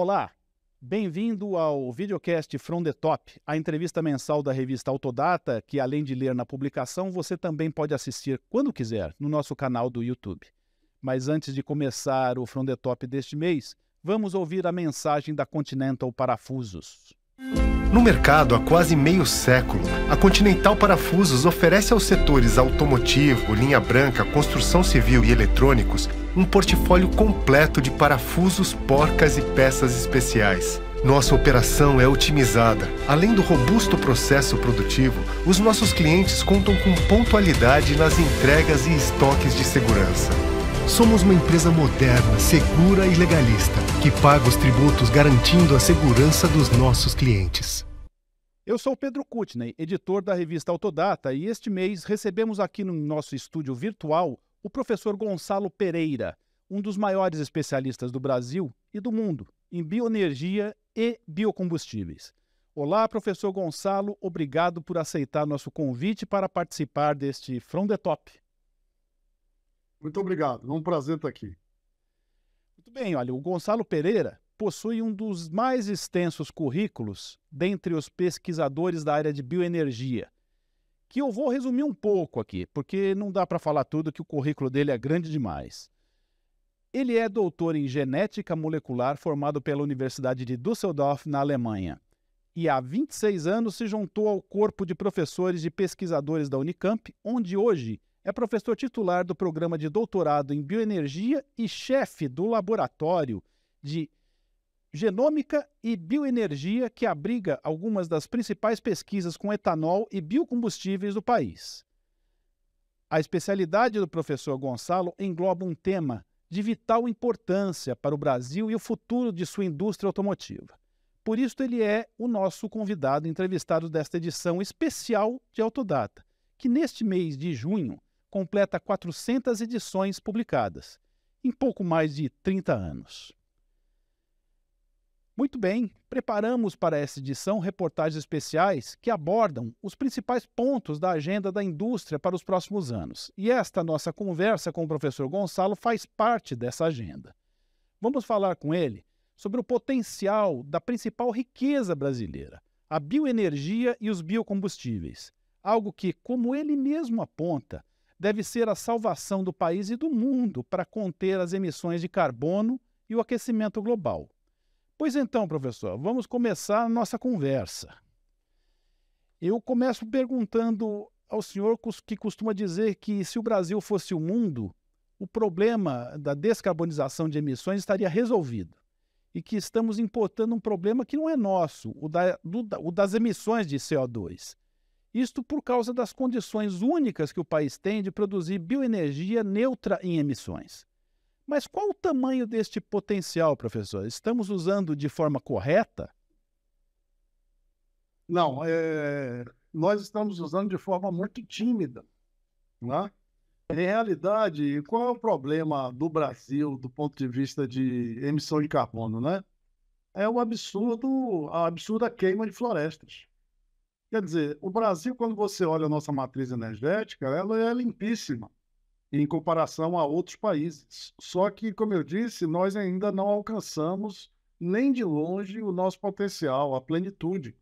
Olá, bem-vindo ao videocast From the Top, a entrevista mensal da revista Autodata, que além de ler na publicação, você também pode assistir quando quiser no nosso canal do YouTube. Mas antes de começar o From the Top deste mês, vamos ouvir a mensagem da Continental Parafusos. No mercado há quase meio século, a Continental Parafusos oferece aos setores automotivo, linha branca, construção civil e eletrônicos um portfólio completo de parafusos, porcas e peças especiais. Nossa operação é otimizada. Além do robusto processo produtivo, os nossos clientes contam com pontualidade nas entregas e estoques de segurança. Somos uma empresa moderna, segura e legalista, que paga os tributos garantindo a segurança dos nossos clientes. Eu sou Pedro Kutney, editor da revista Autodata, e este mês recebemos aqui no nosso estúdio virtual o professor Gonçalo Pereira, um dos maiores especialistas do Brasil e do mundo em bioenergia e biocombustíveis. Olá, professor Gonçalo, obrigado por aceitar nosso convite para participar deste From the Top. Muito obrigado, é um prazer estar aqui. Muito bem, olha, o Gonçalo Pereira possui um dos mais extensos currículos dentre os pesquisadores da área de bioenergia, que eu vou resumir um pouco aqui, porque não dá para falar tudo que o currículo dele é grande demais. Ele é doutor em genética molecular formado pela Universidade de Düsseldorf, na Alemanha, e há 26 anos se juntou ao corpo de professores e pesquisadores da Unicamp, onde hoje é professor titular do programa de doutorado em bioenergia e chefe do laboratório de genômica e bioenergia que abriga algumas das principais pesquisas com etanol e biocombustíveis do país. A especialidade do professor Gonçalo engloba um tema de vital importância para o Brasil e o futuro de sua indústria automotiva. Por isso, ele é o nosso convidado entrevistado desta edição especial de Autodata, que neste mês de junho completa 400 edições publicadas, em pouco mais de 30 anos. Muito bem, preparamos para essa edição reportagens especiais que abordam os principais pontos da agenda da indústria para os próximos anos. E esta nossa conversa com o professor Gonçalo faz parte dessa agenda. Vamos falar com ele sobre o potencial da principal riqueza brasileira, a bioenergia e os biocombustíveis. Algo que, como ele mesmo aponta, deve ser a salvação do país e do mundo para conter as emissões de carbono e o aquecimento global. Pois então, professor, vamos começar a nossa conversa. Eu começo perguntando ao senhor que costuma dizer que se o Brasil fosse o mundo, o problema da descarbonização de emissões estaria resolvido e que estamos importando um problema que não é nosso, o, da, do, o das emissões de CO2. Isto por causa das condições únicas que o país tem de produzir bioenergia neutra em emissões. Mas qual o tamanho deste potencial, professor? Estamos usando de forma correta? Não, é... nós estamos usando de forma muito tímida. Né? Em realidade, qual é o problema do Brasil do ponto de vista de emissão de carbono? Né? É o um absurdo, a absurda queima de florestas. Quer dizer, o Brasil, quando você olha a nossa matriz energética, ela é limpíssima em comparação a outros países. Só que, como eu disse, nós ainda não alcançamos nem de longe o nosso potencial, a plenitude,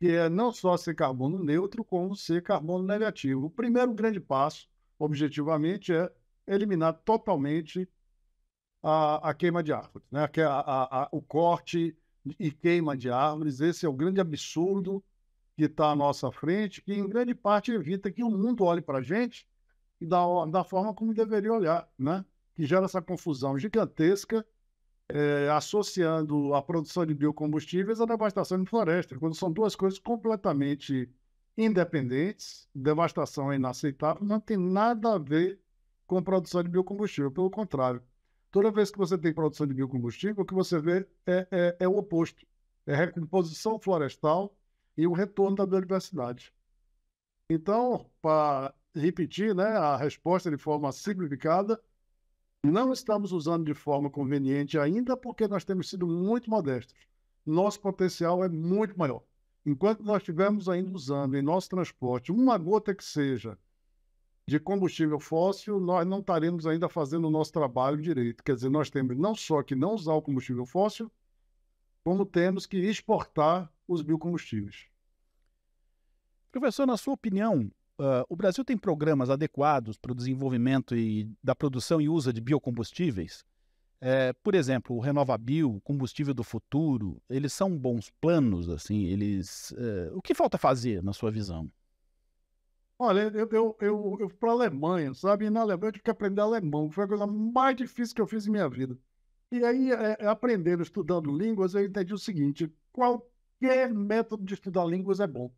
que é não só ser carbono neutro, como ser carbono negativo. O primeiro grande passo, objetivamente, é eliminar totalmente a, a queima de árvores, né? É a, a, o corte e queima de árvores. Esse é o grande absurdo que está à nossa frente, que em grande parte evita que o mundo olhe para a gente da, da forma como deveria olhar, né? que gera essa confusão gigantesca, é, associando a produção de biocombustíveis à devastação de floresta, quando são duas coisas completamente independentes. Devastação é inaceitável, não tem nada a ver com a produção de biocombustível, pelo contrário. Toda vez que você tem produção de biocombustível, o que você vê é, é, é o oposto. É recomposição florestal e o retorno da biodiversidade. Então, para repetir né, a resposta de forma simplificada, não estamos usando de forma conveniente ainda porque nós temos sido muito modestos. Nosso potencial é muito maior. Enquanto nós estivermos ainda usando em nosso transporte uma gota que seja de combustível fóssil, nós não estaremos ainda fazendo o nosso trabalho direito. Quer dizer, nós temos não só que não usar o combustível fóssil, como temos que exportar os biocombustíveis. Professor, na sua opinião, uh, o Brasil tem programas adequados para o desenvolvimento e, da produção e uso de biocombustíveis? É, por exemplo, o Renovabil, o combustível do futuro, eles são bons planos, assim, eles. É, o que falta fazer, na sua visão? Olha, eu, eu, eu, eu para a Alemanha, sabe? E na Alemanha eu tive que aprender alemão, foi a coisa mais difícil que eu fiz em minha vida. E aí, é, é aprendendo, estudando línguas, eu entendi o seguinte: qualquer método de estudar línguas é bom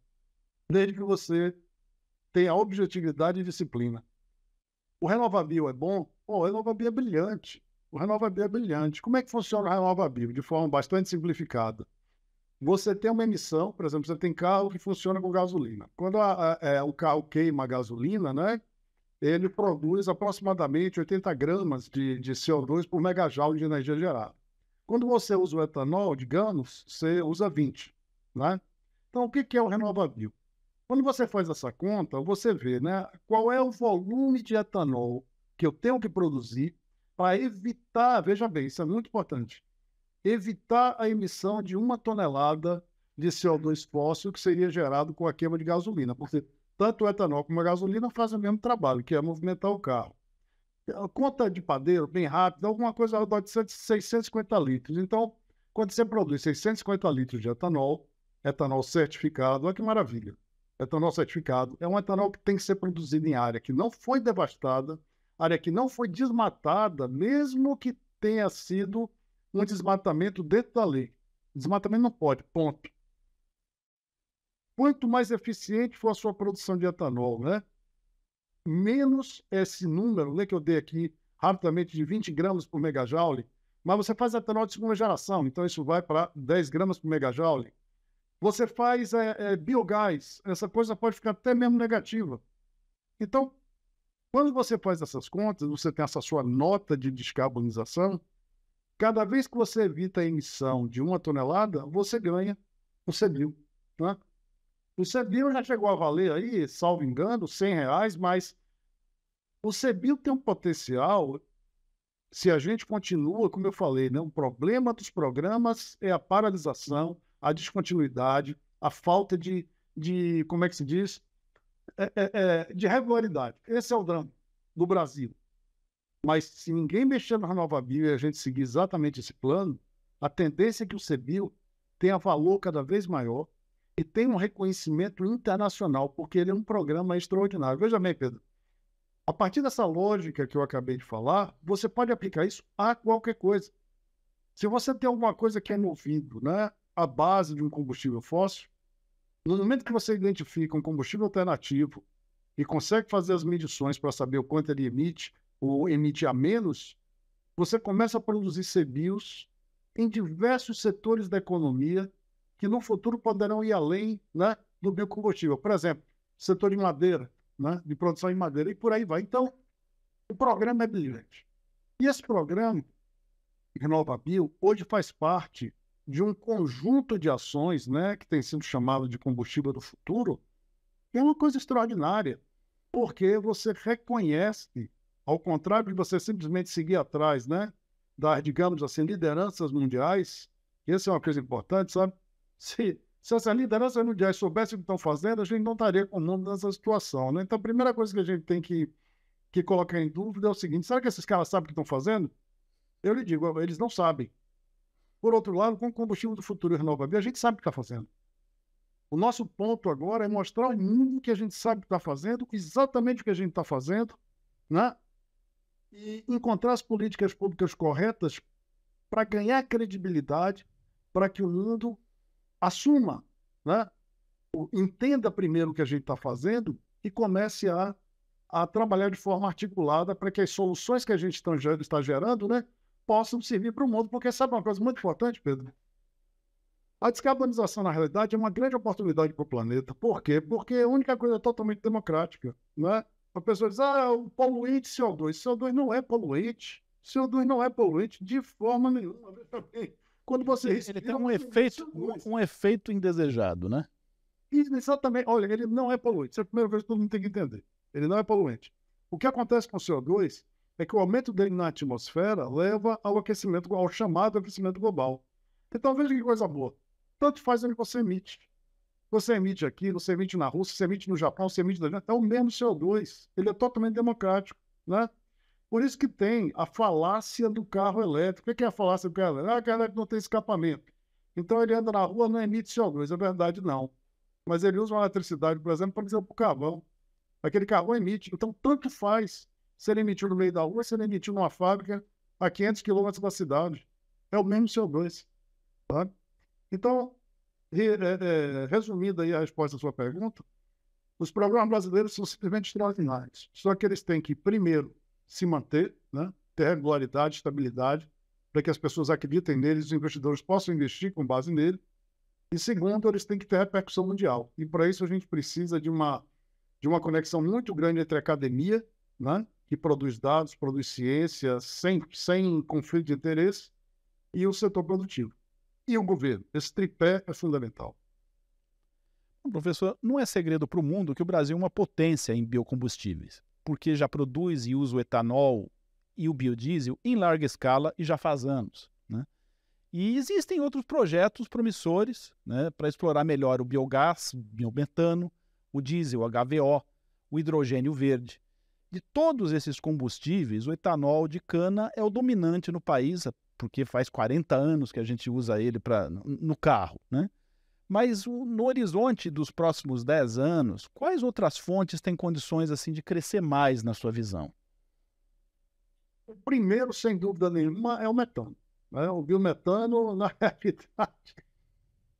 desde que você tenha objetividade e disciplina. O RenovaBio é bom? o RenovaBio é brilhante. O RenovaBio é brilhante. Como é que funciona o RenovaBio? De forma bastante simplificada. Você tem uma emissão, por exemplo, você tem carro que funciona com gasolina. Quando a, a, a, é, o carro queima a gasolina, né, ele produz aproximadamente 80 gramas de, de CO2 por megajoule de energia gerada. Quando você usa o etanol, digamos, você usa 20. Né? Então, o que é o RenovaBio? Quando você faz essa conta, você vê né, qual é o volume de etanol que eu tenho que produzir para evitar, veja bem, isso é muito importante, evitar a emissão de uma tonelada de CO2 fóssil que seria gerado com a queima de gasolina, porque tanto o etanol como a gasolina fazem o mesmo trabalho, que é movimentar o carro. A conta de padeiro, bem rápida, alguma coisa ao redor de 650 litros. Então, quando você produz 650 litros de etanol, etanol certificado, olha que maravilha etanol certificado, é um etanol que tem que ser produzido em área que não foi devastada, área que não foi desmatada, mesmo que tenha sido um desmatamento dentro da lei. Desmatamento não pode, ponto. Quanto mais eficiente for a sua produção de etanol, né? menos esse número, né, que eu dei aqui rapidamente, de 20 gramas por megajoule, mas você faz etanol de segunda geração, então isso vai para 10 gramas por megajoule você faz é, é, biogás, essa coisa pode ficar até mesmo negativa. Então, quando você faz essas contas, você tem essa sua nota de descarbonização, cada vez que você evita a emissão de uma tonelada, você ganha o CBIL. Né? O CBIL já chegou a valer aí, salvo engano, 100 reais, mas o CBIL tem um potencial se a gente continua, como eu falei, né? o problema dos programas é a paralisação, a descontinuidade, a falta de, de como é que se diz? É, é, é, de regularidade. Esse é o drama do Brasil. Mas se ninguém mexer na nova bio e a gente seguir exatamente esse plano, a tendência é que o CBIL tenha valor cada vez maior e tenha um reconhecimento internacional, porque ele é um programa extraordinário. Veja bem, Pedro, a partir dessa lógica que eu acabei de falar, você pode aplicar isso a qualquer coisa. Se você tem alguma coisa que é no ouvido, né? a base de um combustível fóssil, no momento que você identifica um combustível alternativo e consegue fazer as medições para saber o quanto ele emite ou emite a menos, você começa a produzir CBIOS em diversos setores da economia que no futuro poderão ir além né, do biocombustível. Por exemplo, setor de madeira, né, de produção em madeira, e por aí vai. Então, o programa é brilhante. E esse programa, Renova Bio, hoje faz parte de um conjunto de ações né, que tem sido chamado de combustível do futuro, é uma coisa extraordinária, porque você reconhece, ao contrário de você simplesmente seguir atrás né, das, digamos assim, lideranças mundiais, isso é uma coisa importante, sabe? Se, se essas lideranças mundiais soubessem o que estão fazendo, a gente não estaria com o nome dessa situação. Né? Então, a primeira coisa que a gente tem que, que colocar em dúvida é o seguinte: será que esses caras sabem o que estão fazendo? Eu lhe digo, eles não sabem. Por outro lado, com o combustível do futuro renovável, a gente sabe o que está fazendo. O nosso ponto agora é mostrar ao mundo que a gente sabe o que está fazendo, exatamente o que a gente está fazendo, né? e encontrar as políticas públicas corretas para ganhar credibilidade, para que o mundo assuma, né? entenda primeiro o que a gente está fazendo e comece a, a trabalhar de forma articulada para que as soluções que a gente está tá gerando, né? possam servir para o mundo, porque sabe uma coisa muito importante, Pedro? A descarbonização, na realidade, é uma grande oportunidade para o planeta. Por quê? Porque a única coisa totalmente democrática. Né? A pessoa diz, ah, o poluente CO2. CO2 não é poluente. CO2 não é poluente de forma nenhuma. Quando você ele, respira, ele tem um efeito, um efeito indesejado, né? Isso, exatamente. Olha, ele não é poluente. Isso é a primeira coisa que todo mundo tem que entender. Ele não é poluente. O que acontece com o CO2 é que o aumento dele na atmosfera leva ao aquecimento, ao chamado aquecimento global. Então veja que coisa boa. Tanto faz onde você emite. Você emite aqui, você emite na Rússia, você emite no Japão, você emite na é o mesmo CO2. Ele é totalmente democrático, né? Por isso que tem a falácia do carro elétrico. O que é, é a falácia do carro elétrico? Ah, carro elétrico não tem escapamento. Então ele anda na rua, não emite CO2. É verdade, não. Mas ele usa uma eletricidade, por exemplo, para para o carvão. Aquele carvão emite. Então, tanto faz ser emitiu no meio da rua, ser emitiu numa fábrica a 500 quilômetros da cidade. É o mesmo CO2. Tá? Então, resumindo aí a resposta à sua pergunta, os programas brasileiros são simplesmente extraordinários. Só que eles têm que, primeiro, se manter, né? ter regularidade, estabilidade, para que as pessoas acreditem neles, os investidores possam investir com base nele. E segundo, eles têm que ter repercussão mundial. E para isso a gente precisa de uma de uma conexão muito grande entre academia, né? que produz dados, produz ciência, sem, sem conflito de interesse, e o setor produtivo. E o governo. Esse tripé é fundamental. Professor, não é segredo para o mundo que o Brasil é uma potência em biocombustíveis, porque já produz e usa o etanol e o biodiesel em larga escala e já faz anos. Né? E existem outros projetos promissores né, para explorar melhor o biogás, o biometano, o diesel, o HVO, o hidrogênio verde. De todos esses combustíveis, o etanol de cana é o dominante no país, porque faz 40 anos que a gente usa ele pra, no carro. Né? Mas no horizonte dos próximos 10 anos, quais outras fontes têm condições assim de crescer mais na sua visão? O primeiro, sem dúvida nenhuma, é o metano. Né? O biometano, na realidade,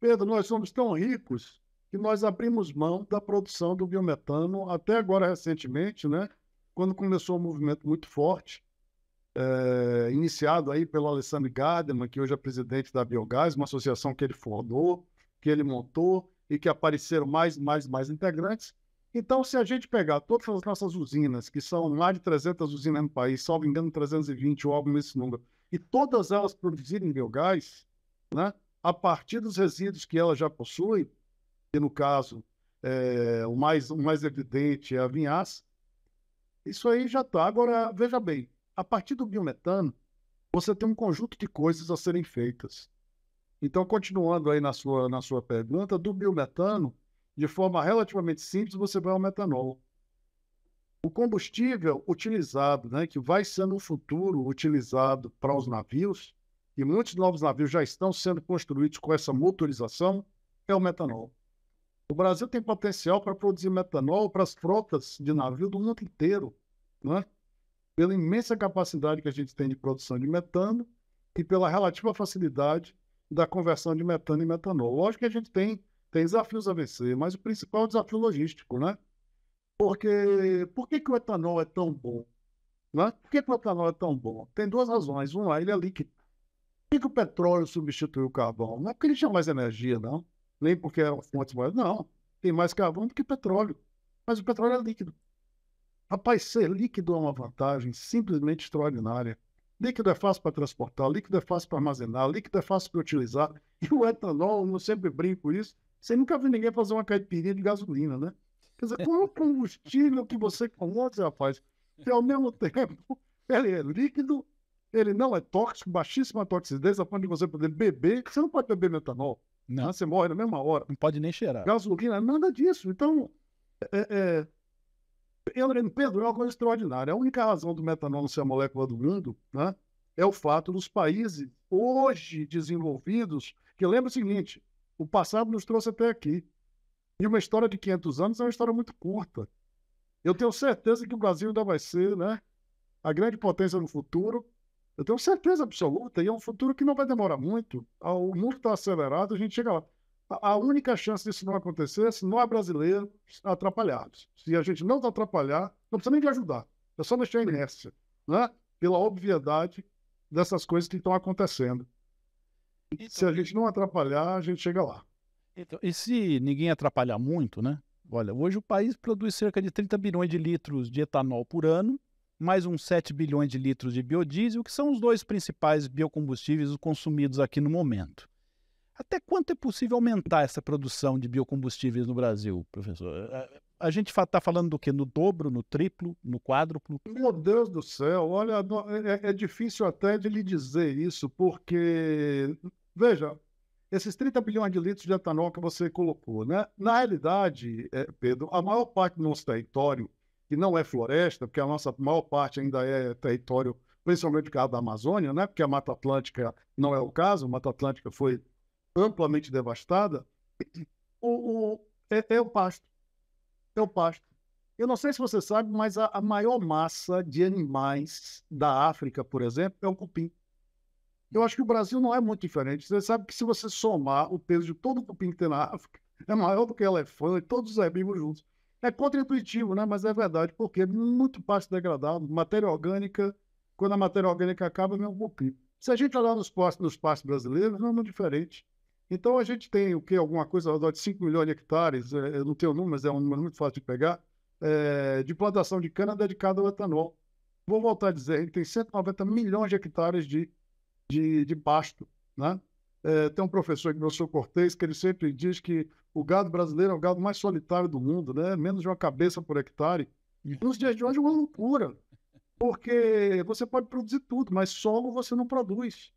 Pedro, nós somos tão ricos que nós abrimos mão da produção do biometano até agora recentemente, né? quando começou um movimento muito forte, é, iniciado aí pelo Alessandro Gardner, que hoje é presidente da Biogás, uma associação que ele fundou, que ele montou e que apareceram mais, mais, mais integrantes. Então, se a gente pegar todas as nossas usinas, que são mais de 300 usinas no país, salvo engano 320 ou algo nesse número, e todas elas produzirem biogás, né, a partir dos resíduos que elas já possuem, que no caso é, o, mais, o mais evidente é a vinhaça, isso aí já está. Agora, veja bem, a partir do biometano, você tem um conjunto de coisas a serem feitas. Então, continuando aí na sua, na sua pergunta, do biometano, de forma relativamente simples, você vai ao metanol. O combustível utilizado, né, que vai ser no futuro utilizado para os navios, e muitos novos navios já estão sendo construídos com essa motorização, é o metanol. O Brasil tem potencial para produzir metanol para as frotas de navio do mundo inteiro, né? pela imensa capacidade que a gente tem de produção de metano e pela relativa facilidade da conversão de metano em metanol. Lógico que a gente tem, tem desafios a vencer, mas o principal é o desafio logístico, né? Porque por que, que o etanol é tão bom? Né? Por que, que o etanol é tão bom? Tem duas razões. Uma, ele é líquido. Por que, que o petróleo substituiu o carvão? Não é porque ele tinha mais energia, não nem porque é uma fonte mais. Não, tem mais carvão do que petróleo. Mas o petróleo é líquido. Rapaz, ser líquido é uma vantagem simplesmente extraordinária. Líquido é fácil para transportar, líquido é fácil para armazenar, líquido é fácil para utilizar. E o etanol, eu sempre brinco isso, você nunca viu ninguém fazer uma caipirinha de gasolina, né? Quer dizer, qual é o combustível que você coloca, rapaz? Que ao mesmo tempo, ele é líquido, ele não é tóxico, baixíssima toxicidade, a ponto de você poder beber, você não pode beber metanol. Não. você morre na mesma hora. Não pode nem cheirar. Gasolina, nada disso. Então, é, é, é Pedro é uma coisa extraordinária. A única razão do metanol ser a molécula do mundo né, é o fato dos países hoje desenvolvidos, que lembra o seguinte, o passado nos trouxe até aqui. E uma história de 500 anos é uma história muito curta. Eu tenho certeza que o Brasil ainda vai ser né, a grande potência no futuro, eu tenho certeza absoluta, e é um futuro que não vai demorar muito. O mundo está acelerado, a gente chega lá. A única chance disso não acontecer é se nós brasileiros atrapalhados. Se a gente não atrapalhar, não precisa nem de ajudar. É só deixar a inércia, né? pela obviedade dessas coisas que estão acontecendo. Então, se a gente não atrapalhar, a gente chega lá. Então, e se ninguém atrapalhar muito, né? Olha, hoje o país produz cerca de 30 bilhões de litros de etanol por ano mais uns 7 bilhões de litros de biodiesel, que são os dois principais biocombustíveis consumidos aqui no momento. Até quanto é possível aumentar essa produção de biocombustíveis no Brasil, professor? É, é, a gente está falando do quê? No dobro, no triplo, no quádruplo? Meu Deus do céu, olha, é, é, difícil até de lhe dizer isso, porque, veja, esses 30 bilhões de litros de etanol que você colocou, né? Na realidade, Pedro, a maior parte do nosso território que não é floresta, porque a nossa maior parte ainda é território, principalmente por causa da Amazônia, né? porque a Mata Atlântica não é o caso, a Mata Atlântica foi amplamente devastada, o, o é, é, o pasto. É o pasto. Eu não sei se você sabe, mas a, a maior massa de animais da África, por exemplo, é o cupim. Eu acho que o Brasil não é muito diferente. Você sabe que se você somar o peso de todo o cupim que tem na África, é maior do que elefante, todos os herbívoros juntos. É contra-intuitivo, né? mas é verdade, porque é muito fácil degradar matéria orgânica, quando a matéria orgânica acaba, vem um pouquinho. Se a gente olhar nos pastos, nos pastos brasileiros, não é muito diferente. Então, a gente tem o que? Alguma coisa ao de 5 milhões de hectares, é, eu não tenho número, mas é um número muito fácil de pegar, é, de plantação de cana dedicada ao etanol. Vou voltar a dizer, a gente tem 190 milhões de hectares de, de, de pasto, né? É, tem um professor, senhor Cortez, que ele sempre diz que o gado brasileiro é o gado mais solitário do mundo, né? Menos de uma cabeça por hectare. E nos dias de hoje é uma loucura, porque você pode produzir tudo, mas solo você não produz.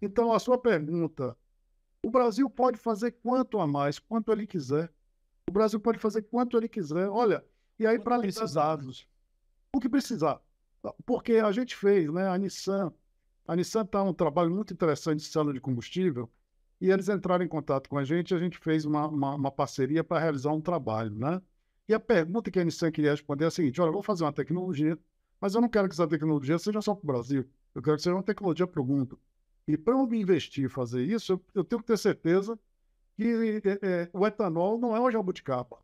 Então, a sua pergunta, o Brasil pode fazer quanto a mais, quanto ele quiser. O Brasil pode fazer quanto ele quiser. Olha, e aí para lidar dados, o que precisar. Porque a gente fez, né? A Nissan, a Nissan está um trabalho muito interessante de célula de combustível e eles entraram em contato com a gente e a gente fez uma, uma, uma parceria para realizar um trabalho, né? E a pergunta que a Nissan queria responder é a seguinte, olha, eu vou fazer uma tecnologia, mas eu não quero que essa tecnologia seja só para o Brasil, eu quero que seja uma tecnologia para o mundo. E para eu me investir e fazer isso, eu, eu, tenho que ter certeza que é, é, o etanol não é uma jabuticaba,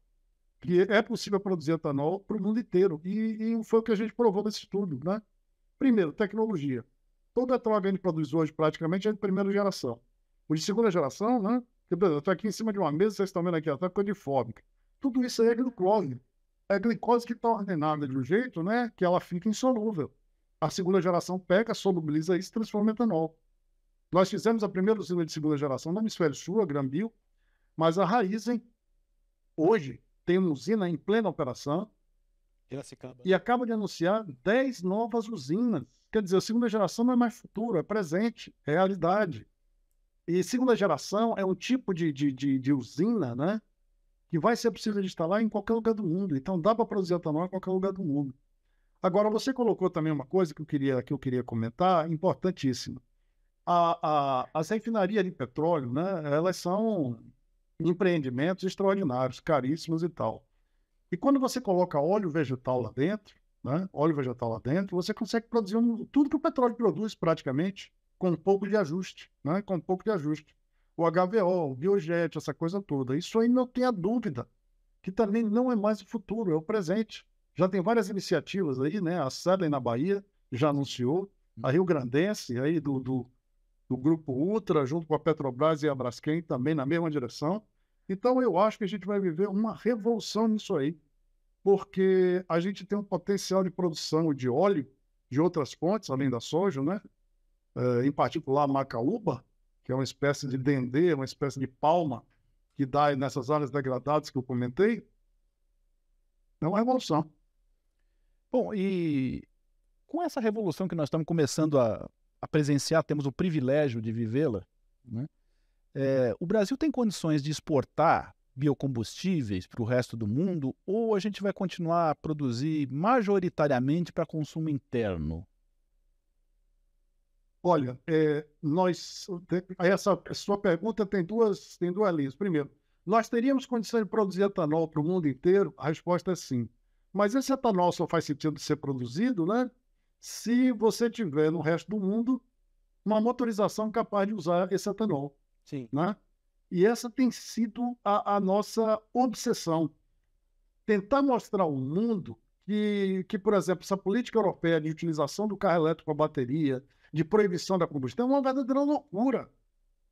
que é possível produzir etanol para o mundo inteiro. E, e foi o que a gente provou nesse estudo, né? Primeiro, tecnologia toda a droga que a gente produz hoje, praticamente, é de primeira geração. O de segunda geração, né? Eu estou tá aqui em cima de uma mesa, vocês estão vendo aqui, até tá coisa de fóbica. Tudo isso aí é glicose. É glicose que está ordenada de um jeito, né? Que ela fica insolúvel. A segunda geração pega, solubiliza isso e transforma em etanol. Nós fizemos a primeira usina de segunda geração no hemisfério sul, a mas a Raizen, hoje, tem uma usina em plena operação e acaba de anunciar 10 novas usinas Quer dizer, a segunda geração não é mais futuro, é presente, é realidade. E segunda geração é um tipo de, de, de, de usina, né? Que vai ser possível instalar em qualquer lugar do mundo. Então dá para produzir etanol em qualquer lugar do mundo. Agora, você colocou também uma coisa que eu queria, que eu queria comentar, importantíssima. A, a, as refinarias de petróleo, né, elas são empreendimentos extraordinários, caríssimos e tal. E quando você coloca óleo vegetal lá dentro, né? Oliver já está lá dentro, você consegue produzir um, tudo que o petróleo produz praticamente, com um pouco de ajuste, né? com um pouco de ajuste. O HVO, o biojet, essa coisa toda. Isso aí não tenha dúvida, que também não é mais o futuro, é o presente. Já tem várias iniciativas aí, né? A Sedley na Bahia já anunciou, a Rio Grandense aí do, do, do Grupo Ultra, junto com a Petrobras e a Braskem, também na mesma direção. Então eu acho que a gente vai viver uma revolução nisso aí porque a gente tem um potencial de produção de óleo de outras fontes, além da soja, né? Uh, em particular a macaúba, que é uma espécie de dendê, uma espécie de palma que dá nessas áreas degradadas que eu comentei, é uma revolução. Bom, e com essa revolução que nós estamos começando a, a presenciar, temos o privilégio de vivê-la, né? É, o Brasil tem condições de exportar biocombustíveis para o resto do mundo ou a gente vai continuar a produzir majoritariamente para consumo interno? Olha, é, nós essa sua pergunta tem duas tem duas linhas. Primeiro, nós teríamos condição de produzir etanol para o mundo inteiro? A resposta é sim. Mas esse etanol só faz sentido de ser produzido, né? Se você tiver no resto do mundo uma motorização capaz de usar esse etanol. Sim. Né? E essa tem sido a, a nossa obsessão. Tentar mostrar ao mundo que, que, por exemplo, essa política europeia de utilização do carro elétrico com a bateria, de proibição da combustão, é uma verdadeira loucura.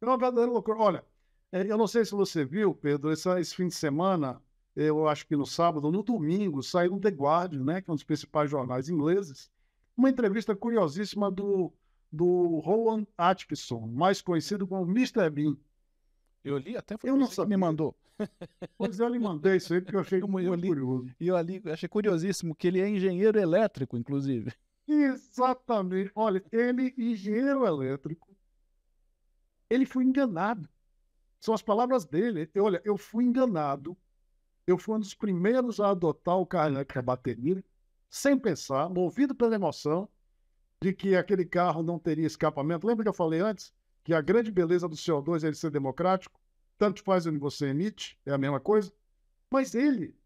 É uma verdadeira loucura. Olha, é, eu não sei se você viu, Pedro, esse, esse fim de semana, eu acho que no sábado, no domingo, saiu no The Guardian, né, que é um dos principais jornais ingleses, uma entrevista curiosíssima do, do Rowan Atkinson, mais conhecido como Mr. Bean. Eu li até foi eu não sabia. me mandou. Pois eu lhe mandei isso aí porque eu achei eu li, curioso. E eu ali achei curiosíssimo que ele é engenheiro elétrico, inclusive. Exatamente. Olha, ele é engenheiro elétrico. Ele foi enganado. São as palavras dele. Olha, eu fui enganado. Eu fui um dos primeiros a adotar o carro elétrico a bateria, sem pensar, movido pela emoção de que aquele carro não teria escapamento. Lembra que eu falei antes? que a grande beleza do CO2 é ele ser democrático, tanto faz onde você emite, é a mesma coisa. Mas ele,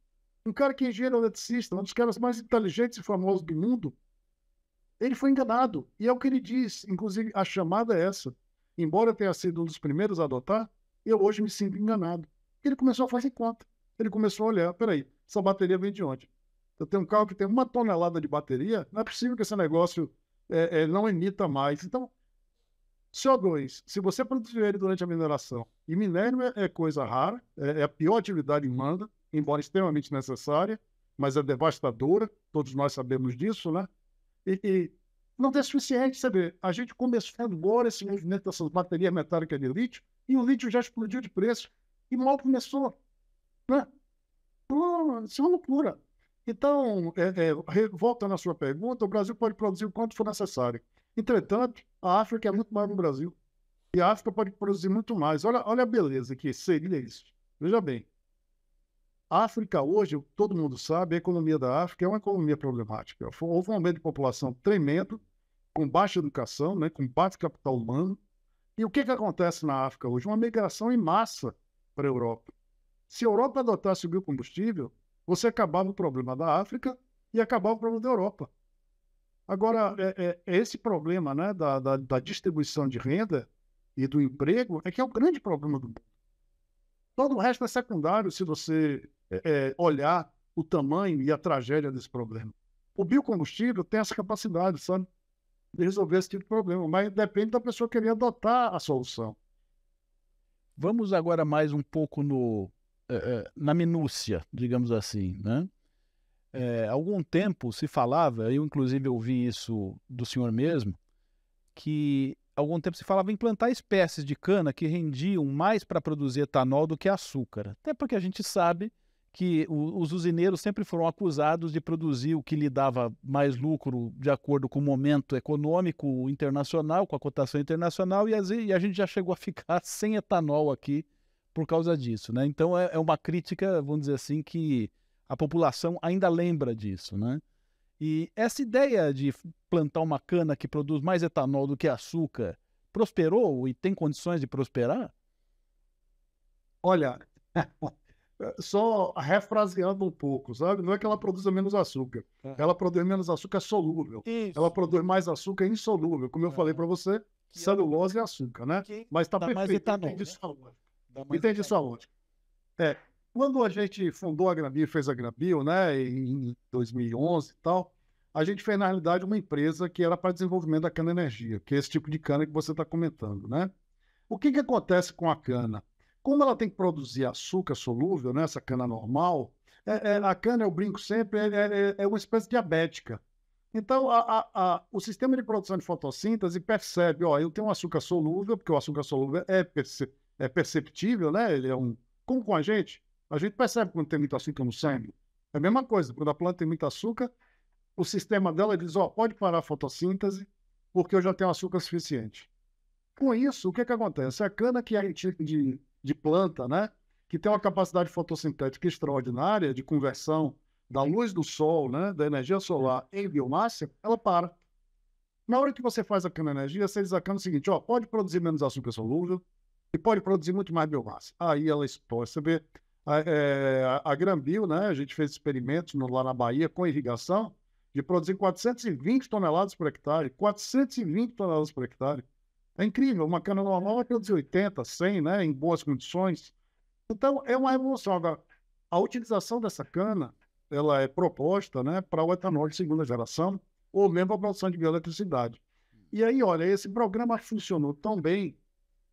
um cara que é engenheiro eletricista, um dos caras mais inteligentes e famosos do mundo, ele foi enganado. E é o que ele diz, inclusive a chamada é essa. Embora eu tenha sido um dos primeiros a adotar, eu hoje me sinto enganado. Ele começou a fazer conta. Ele começou a olhar, peraí, essa bateria vem de onde? Eu tenho um carro que tem uma tonelada de bateria, não é possível que esse negócio é, é, não emita mais. Então, CO2, se você produzir ele durante a mineração, e minério é, coisa rara, é, é a pior atividade humana, embora extremamente necessária, mas é devastadora, todos nós sabemos disso, né? E, e não é suficiente, saber. A gente começou agora esse movimento dessas baterias metálicas de lítio, e o lítio já explodiu de preço, e mal começou, né? Ah, isso é uma loucura. Então, é, é, volta na sua pergunta, o Brasil pode produzir o quanto for necessário. Entretanto, a África é muito maior do Brasil. E a África pode produzir muito mais. Olha, olha a beleza que seria isso. Veja bem. A África hoje, todo mundo sabe, a economia da África é uma economia problemática. Houve um aumento de população tremendo, com baixa educação, né, com baixo capital humano. E o que, que acontece na África hoje? Uma migração em massa para a Europa. Se a Europa adotasse o biocombustível, você acabava o problema da África e acabava o problema da Europa. Agora, é, é, esse problema né, da, da, da, distribuição de renda e do emprego é que é o grande problema do mundo. Todo o resto é secundário se você é, é, olhar o tamanho e a tragédia desse problema. O biocombustível tem essa capacidade, sabe, de resolver esse tipo de problema, mas depende da pessoa querer adotar a solução. Vamos agora mais um pouco no, é, é, na minúcia, digamos assim, né? É, algum tempo se falava, eu inclusive ouvi isso do senhor mesmo, que algum tempo se falava em plantar espécies de cana que rendiam mais para produzir etanol do que açúcar. Até porque a gente sabe que o, os usineiros sempre foram acusados de produzir o que lhe dava mais lucro de acordo com o momento econômico internacional, com a cotação internacional, e, e a gente já chegou a ficar sem etanol aqui por causa disso. Né? Então é, é uma crítica, vamos dizer assim, que a população ainda lembra disso, né? E essa ideia de plantar uma cana que produz mais etanol do que açúcar prosperou e tem condições de prosperar? Olha, só refraseando um pouco, sabe? Não é que ela produza menos açúcar. É. Ela produz menos açúcar solúvel. Isso. Ela produz mais açúcar insolúvel, como eu é. falei para você, que é celulose é... e açúcar, né? Que... Mas está perfeito. Né? Mais etanol, Entende né? sua lógica. Entende sua lógica. É, quando a gente fundou a Grabio fez a Grabio, né, em 2011 e tal, a gente fez, na realidade, uma empresa que era para desenvolvimento da cana energia, que é esse tipo de cana que você está comentando, né? O que, que acontece com a cana? Como ela tem que produzir açúcar solúvel, né, essa cana normal, é, é, a cana, eu brinco sempre, é, é, é uma espécie diabética. Então, a, a, a, o sistema de produção de fotossíntese percebe, ó, eu tenho um açúcar solúvel, porque o açúcar solúvel é, perce, é perceptível, né? Ele é um... Como com a gente? A gente percebe quando tem muito açúcar no sangue. É a mesma coisa, quando a planta tem muito açúcar, o sistema dela diz, ó, oh, pode parar a fotossíntese, porque eu já tenho açúcar suficiente. Com isso, o que é que acontece? A cana que é tipo de, de planta, né, que tem uma capacidade fotossintética extraordinária de conversão da luz do sol, né, da energia solar em biomassa, ela para. Na hora que você faz a cana energia, você diz a cana o seguinte, ó, pode produzir menos açúcar solúvel e pode produzir muito mais biomassa. Aí ela explode. Você vê a, é, a, a né, a gente fez experimentos no, lá na Bahia com irrigação, de produzir 420 toneladas por hectare. 420 toneladas por hectare. É incrível. Uma cana normal vai produzir 80, 100, né, em boas condições. Então, é uma evolução. Agora, a utilização dessa cana ela é proposta né, para o etanol de segunda geração ou mesmo a produção de bioeletricidade. E aí, olha, esse programa funcionou tão bem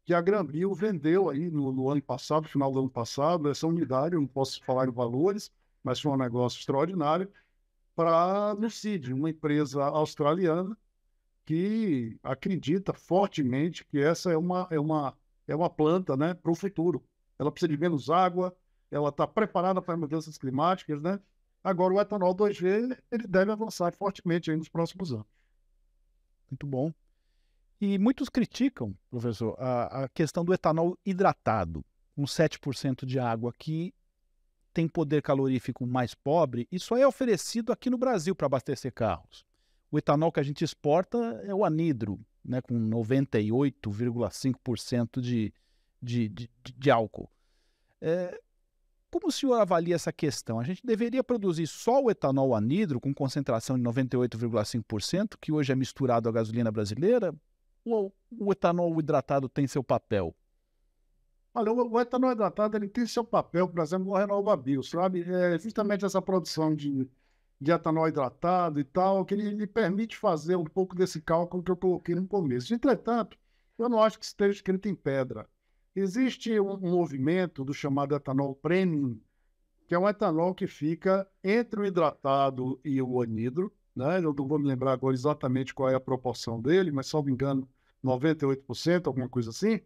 que a Granville vendeu aí no, no, ano passado, final do ano passado, essa unidade, eu não posso falar em valores, mas foi um negócio extraordinário, para a Lucid, uma empresa australiana que acredita fortemente que essa é uma, é uma, é uma planta né, para o futuro. Ela precisa de menos água, ela está preparada para mudanças climáticas, né? Agora, o etanol 2G ele deve avançar fortemente nos próximos anos. Muito bom. E muitos criticam, professor, a, a questão do etanol hidratado, com 7% de água, que tem poder calorífico mais pobre e só é oferecido aqui no Brasil para abastecer carros. O etanol que a gente exporta é o anidro, né, com 98,5% de, de, de, de, álcool. É, como o senhor avalia essa questão? A gente deveria produzir só o etanol anidro com concentração de 98,5%, que hoje é misturado à gasolina brasileira? o, o etanol hidratado tem seu papel? Olha, o, o etanol hidratado ele tem seu papel, por exemplo, no RenovaBio, sabe? É justamente essa produção de, de etanol hidratado e tal, que ele, ele permite fazer um pouco desse cálculo que eu coloquei no começo. Entretanto, eu não acho que esteja escrito em pedra. Existe um, um movimento do chamado etanol premium, que é um etanol que fica entre o hidratado e o anidro, né? Eu não vou me lembrar agora exatamente qual é a proporção dele, mas, me engano, 98%, alguma coisa assim,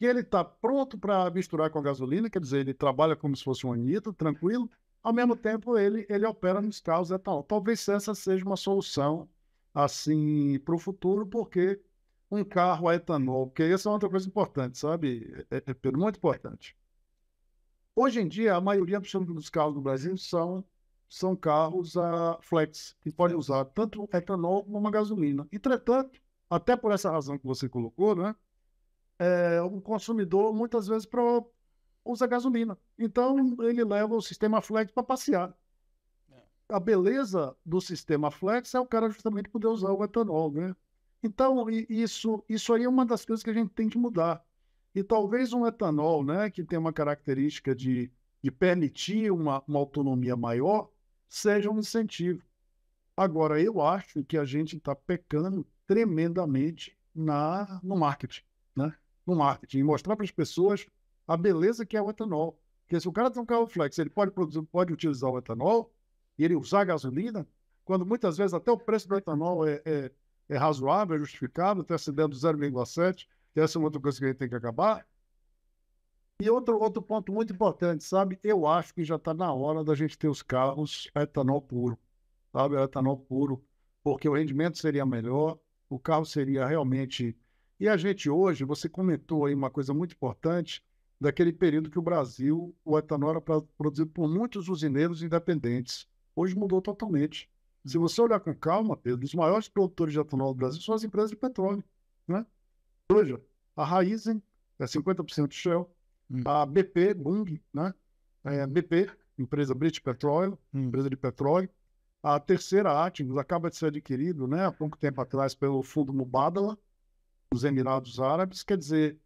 e ele está pronto para misturar com a gasolina, quer dizer, ele trabalha como se fosse um anito, tranquilo, ao mesmo tempo ele, ele opera nos carros etanol. Talvez essa seja uma solução assim para o futuro, porque um carro a etanol, porque essa é outra coisa importante, sabe? É, é, é muito importante. Hoje em dia, a maioria dos carros do Brasil são são carros a flex, que podem usar tanto etanol como gasolina. Entretanto, até por essa razão que você colocou, né, é, o consumidor muitas vezes pro, usa gasolina. Então, ele leva o sistema flex para passear. É. A beleza do sistema flex é o cara justamente poder usar o etanol, né? Então, isso, isso aí é uma das coisas que a gente tem que mudar. E talvez um etanol, né, que tem uma característica de, de permitir uma, uma autonomia maior, seja um incentivo. Agora, eu acho que a gente está pecando tremendamente na, no marketing, né? No marketing, mostrar para as pessoas a beleza que é o etanol. Porque se o cara tem um carro flex, ele pode, produzir, pode utilizar o etanol e ele usar a gasolina, quando muitas vezes até o preço do etanol é, é, é razoável, é justificável, tem essa ideia do 0,7, que essa é outra coisa que a gente tem que acabar. E outro, outro ponto muito importante, sabe? Eu acho que já está na hora da gente ter os carros etanol puro, sabe? Etanol puro, porque o rendimento seria melhor, o carro seria realmente. E a gente hoje, você comentou aí uma coisa muito importante, daquele período que o Brasil, o etanol era produzido por muitos usineiros independentes. Hoje mudou totalmente. Se hum. você olhar com calma, Pedro, os maiores produtores de etanol do Brasil são as empresas de petróleo. Né? Veja, a Raizen é 50% Shell, Hum. A BP, Bung, né? É, BP, empresa British Petroleum, hum. empresa de petróleo. A terceira Atmos acaba de ser adquirido, né, há pouco tempo atrás, pelo fundo Mubadala, dos Emirados Árabes. Quer dizer,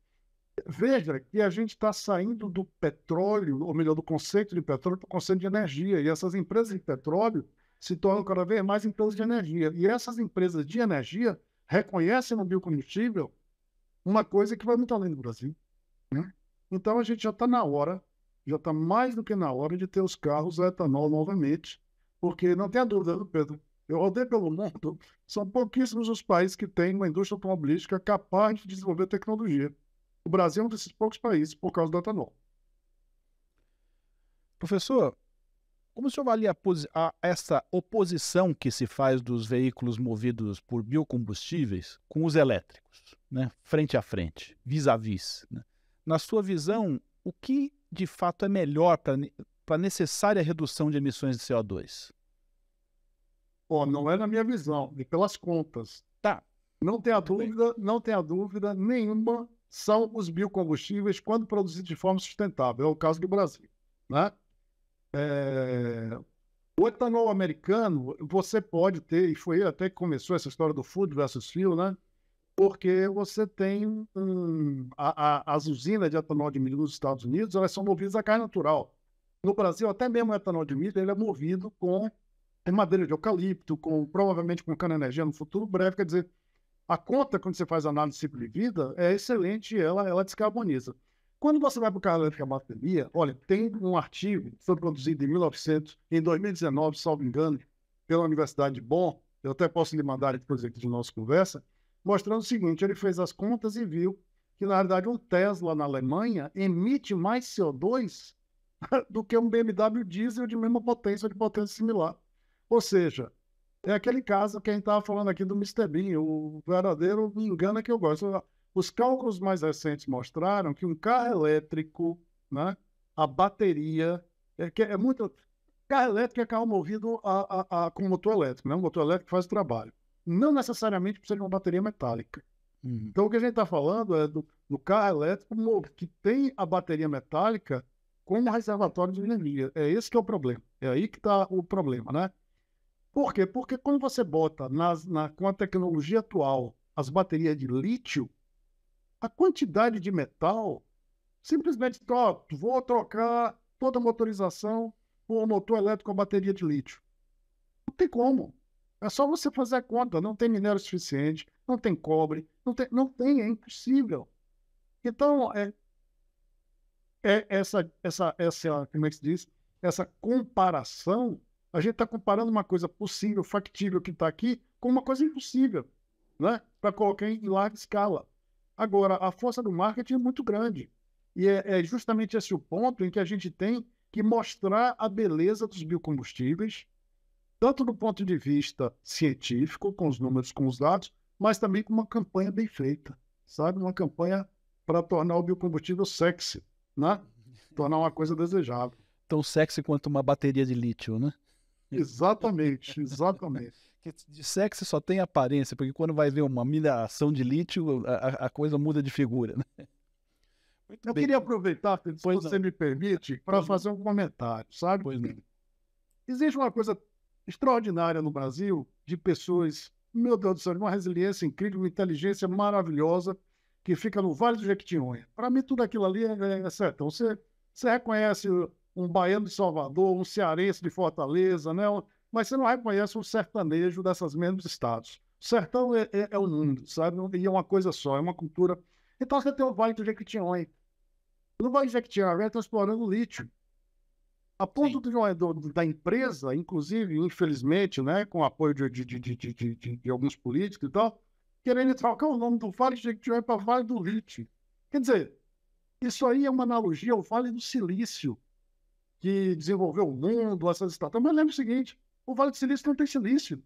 veja que a gente está saindo do petróleo, ou melhor, do conceito de petróleo para o conceito de energia. E essas empresas de petróleo se tornam cada vez mais empresas de energia. E essas empresas de energia reconhecem no biocombustível uma coisa que vai muito além do Brasil. Né? Então a gente já está na hora, já está mais do que na hora de ter os carros a etanol novamente, porque não tenha dúvida, Pedro, eu rodei pelo mundo, são pouquíssimos os países que têm uma indústria automobilística capaz de desenvolver tecnologia. O Brasil é um desses poucos países por causa do etanol. Professor, como o senhor avalia a, a, essa oposição que se faz dos veículos movidos por biocombustíveis com os elétricos, né? frente a frente, vis a vis? Né? na sua visão, o que de fato é melhor para a necessária redução de emissões de CO2? Oh, não é na minha visão, e é pelas contas. Tá. Não tenha dúvida, bem. não tenha dúvida nenhuma, são os biocombustíveis quando produzidos de forma sustentável. É o caso do Brasil. Né? É... O etanol americano, você pode ter, e foi até que começou essa história do food versus fuel, né? porque você tem hum, a, a, as usinas de etanol de milho nos Estados Unidos, elas são movidas a carne natural. No Brasil, até mesmo o etanol de milho ele é movido com é madeira de eucalipto, com provavelmente com cana-energia no futuro breve. Quer dizer, a conta, quando você faz análise de ciclo de vida, é excelente ela, ela descarboniza. Quando você vai para o carro elétrico bateria, olha, tem um artigo que foi produzido em 1900, em 2019, salvo engano, pela Universidade de Bonn, eu até posso lhe mandar depois aqui de nossa conversa, mostrando o seguinte: ele fez as contas e viu que, na verdade, um Tesla na Alemanha emite mais CO2 do que um BMW diesel de mesma potência ou de potência similar. Ou seja, é aquele caso que a gente estava falando aqui do Mr. Bean, o verdadeiro me engana é que eu gosto. Os cálculos mais recentes mostraram que um carro elétrico, né, a bateria, é, é muito. Carro elétrico é carro movido a, a, a, com motor elétrico, né? motor elétrico faz o trabalho não necessariamente precisa de uma bateria metálica. Uhum. Então, o que a gente está falando é do, do, carro elétrico que tem a bateria metálica como reservatório de energia. É esse que é o problema. É aí que está o problema, né? Por quê? Porque quando você bota nas, na, com a tecnologia atual as baterias de lítio, a quantidade de metal simplesmente tá, ó, vou trocar toda a motorização por um motor elétrico com bateria de lítio. Não tem como. É só você fazer a conta. Não tem minério suficiente, não tem cobre, não tem, não tem é impossível. Então, é, é essa, essa, essa, como é que se diz? Essa comparação, a gente está comparando uma coisa possível, factível que está aqui, com uma coisa impossível, né? Para colocar em larga escala. Agora, a força do marketing é muito grande. E é, é justamente esse o ponto em que a gente tem que mostrar a beleza dos biocombustíveis, tanto do ponto de vista científico, com os números, com os dados, mas também com uma campanha bem feita, sabe? Uma campanha para tornar o biocombustível sexy, né? Uhum. Tornar uma coisa desejável. Tão sexy quanto uma bateria de lítio, né? Exatamente, exatamente. de sexy só tem aparência, porque quando vai ver uma mineração de lítio, a, a coisa muda de figura, né? Muito Eu bem. queria aproveitar, se pois você não. me permite, para fazer um comentário, sabe? Pois não. Existe uma coisa extraordinária no Brasil, de pessoas, meu Deus do céu, uma resiliência incrível, uma inteligência maravilhosa, que fica no Vale do Jequitinhonha. Para mim, tudo aquilo ali é, é, é certo. Então, você, você reconhece um baiano de Salvador, um cearense de Fortaleza, né? mas você não reconhece um sertanejo dessas mesmos estados. O sertão é, é, é o mundo, sabe? E é uma coisa só, é uma cultura. Então você tem o Vale do Jequitinhonha. No Vale do Jequitinhonha, estão tá explorando lítio. A ponto de, do, da empresa, inclusive, infelizmente, né, com o apoio de, de, de, de, alguns políticos e tal, querendo trocar o nome do Vale de Jequitinhonha para Vale do Lite. Quer dizer, isso aí é uma analogia ao Vale do Silício, que desenvolveu o mundo, essas estátuas. Mas lembra o seguinte, o Vale do Silício não tem silício.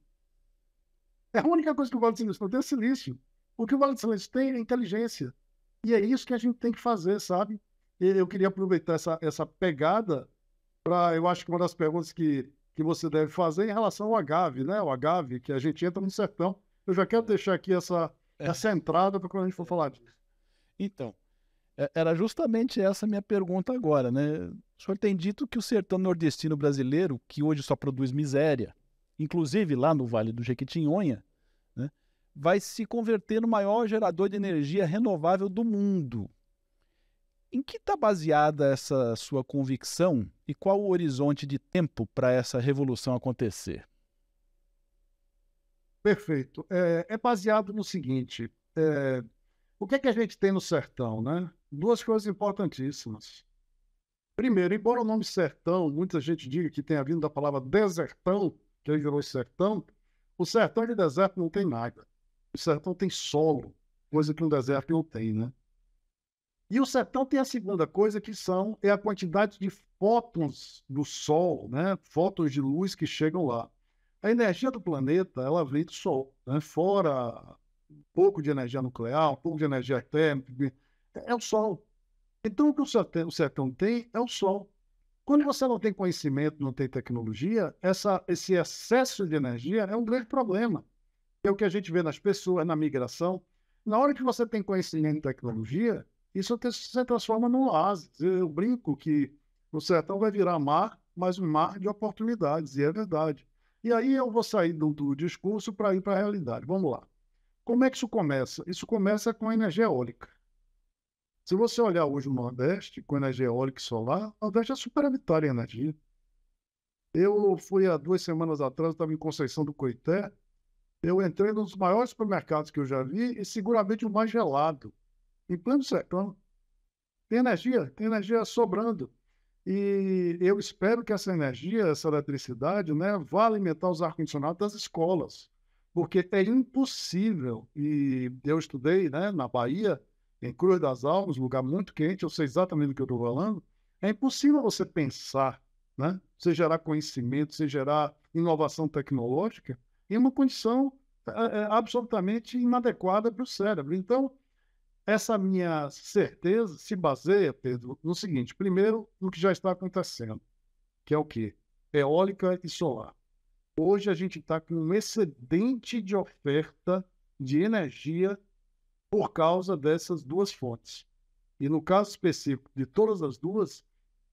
É a única coisa que o Vale do Silício não tem é silício. O que o Vale do Silício tem é inteligência. E é isso que a gente tem que fazer, sabe? Eu queria aproveitar essa, essa pegada para, eu acho que uma das perguntas que, que você deve fazer é em relação ao agave, né? O agave, que a gente entra no sertão. Eu já quero deixar aqui essa, é. essa entrada para quando a gente for falar disso. Então, é, era justamente essa minha pergunta agora, né? O senhor tem dito que o sertão nordestino brasileiro, que hoje só produz miséria, inclusive lá no Vale do Jequitinhonha, né, vai se converter no maior gerador de energia renovável do mundo. Em que está baseada essa sua convicção e qual o horizonte de tempo para essa revolução acontecer? Perfeito. É, é baseado no seguinte: é, o que, é que a gente tem no sertão? Né? Duas coisas importantíssimas. Primeiro, embora o nome sertão, muita gente diga que tenha vindo da palavra desertão, que aí virou sertão, o sertão de deserto não tem nada. O sertão tem solo, coisa que um deserto não tem, né? E o sertão tem a segunda coisa que são é a quantidade de fótons do Sol, né? fótons de luz que chegam lá. A energia do planeta ela vem do Sol, né? fora um pouco de energia nuclear, um pouco de energia térmica, é o Sol. Então o que o sertão, tem é o Sol. Quando você não tem conhecimento, não tem tecnologia, essa, esse excesso de energia é um grande problema. É o que a gente vê nas pessoas, na migração. Na hora que você tem conhecimento e tecnologia, isso se transforma num oásis. Eu brinco que o sertão vai virar mar, mas um mar de oportunidades, e é verdade. E aí eu vou sair do, do discurso para ir para a realidade. Vamos lá. Como é que isso começa? Isso começa com a energia eólica. Se você olhar hoje o Nordeste, com energia eólica e solar, o Nordeste é superavitário em energia. Eu fui há duas semanas atrás, estava em Conceição do Coité, eu entrei num dos maiores supermercados que eu já vi e seguramente o mais gelado em plano é tem energia, tem energia sobrando. E eu espero que essa energia, essa eletricidade, né, vá alimentar os ar-condicionados das escolas, porque é impossível. E eu estudei né, na Bahia, em Cruz das Almas, lugar muito quente, eu sei exatamente do que eu estou falando. É impossível você pensar, né, você gerar conhecimento, você gerar inovação tecnológica em uma condição é, absolutamente inadequada para o cérebro. Então, essa minha certeza se baseia, Pedro, no seguinte: primeiro, no que já está acontecendo, que é o quê? Eólica e solar. Hoje a gente está com um excedente de oferta de energia por causa dessas duas fontes. E no caso específico de todas as duas,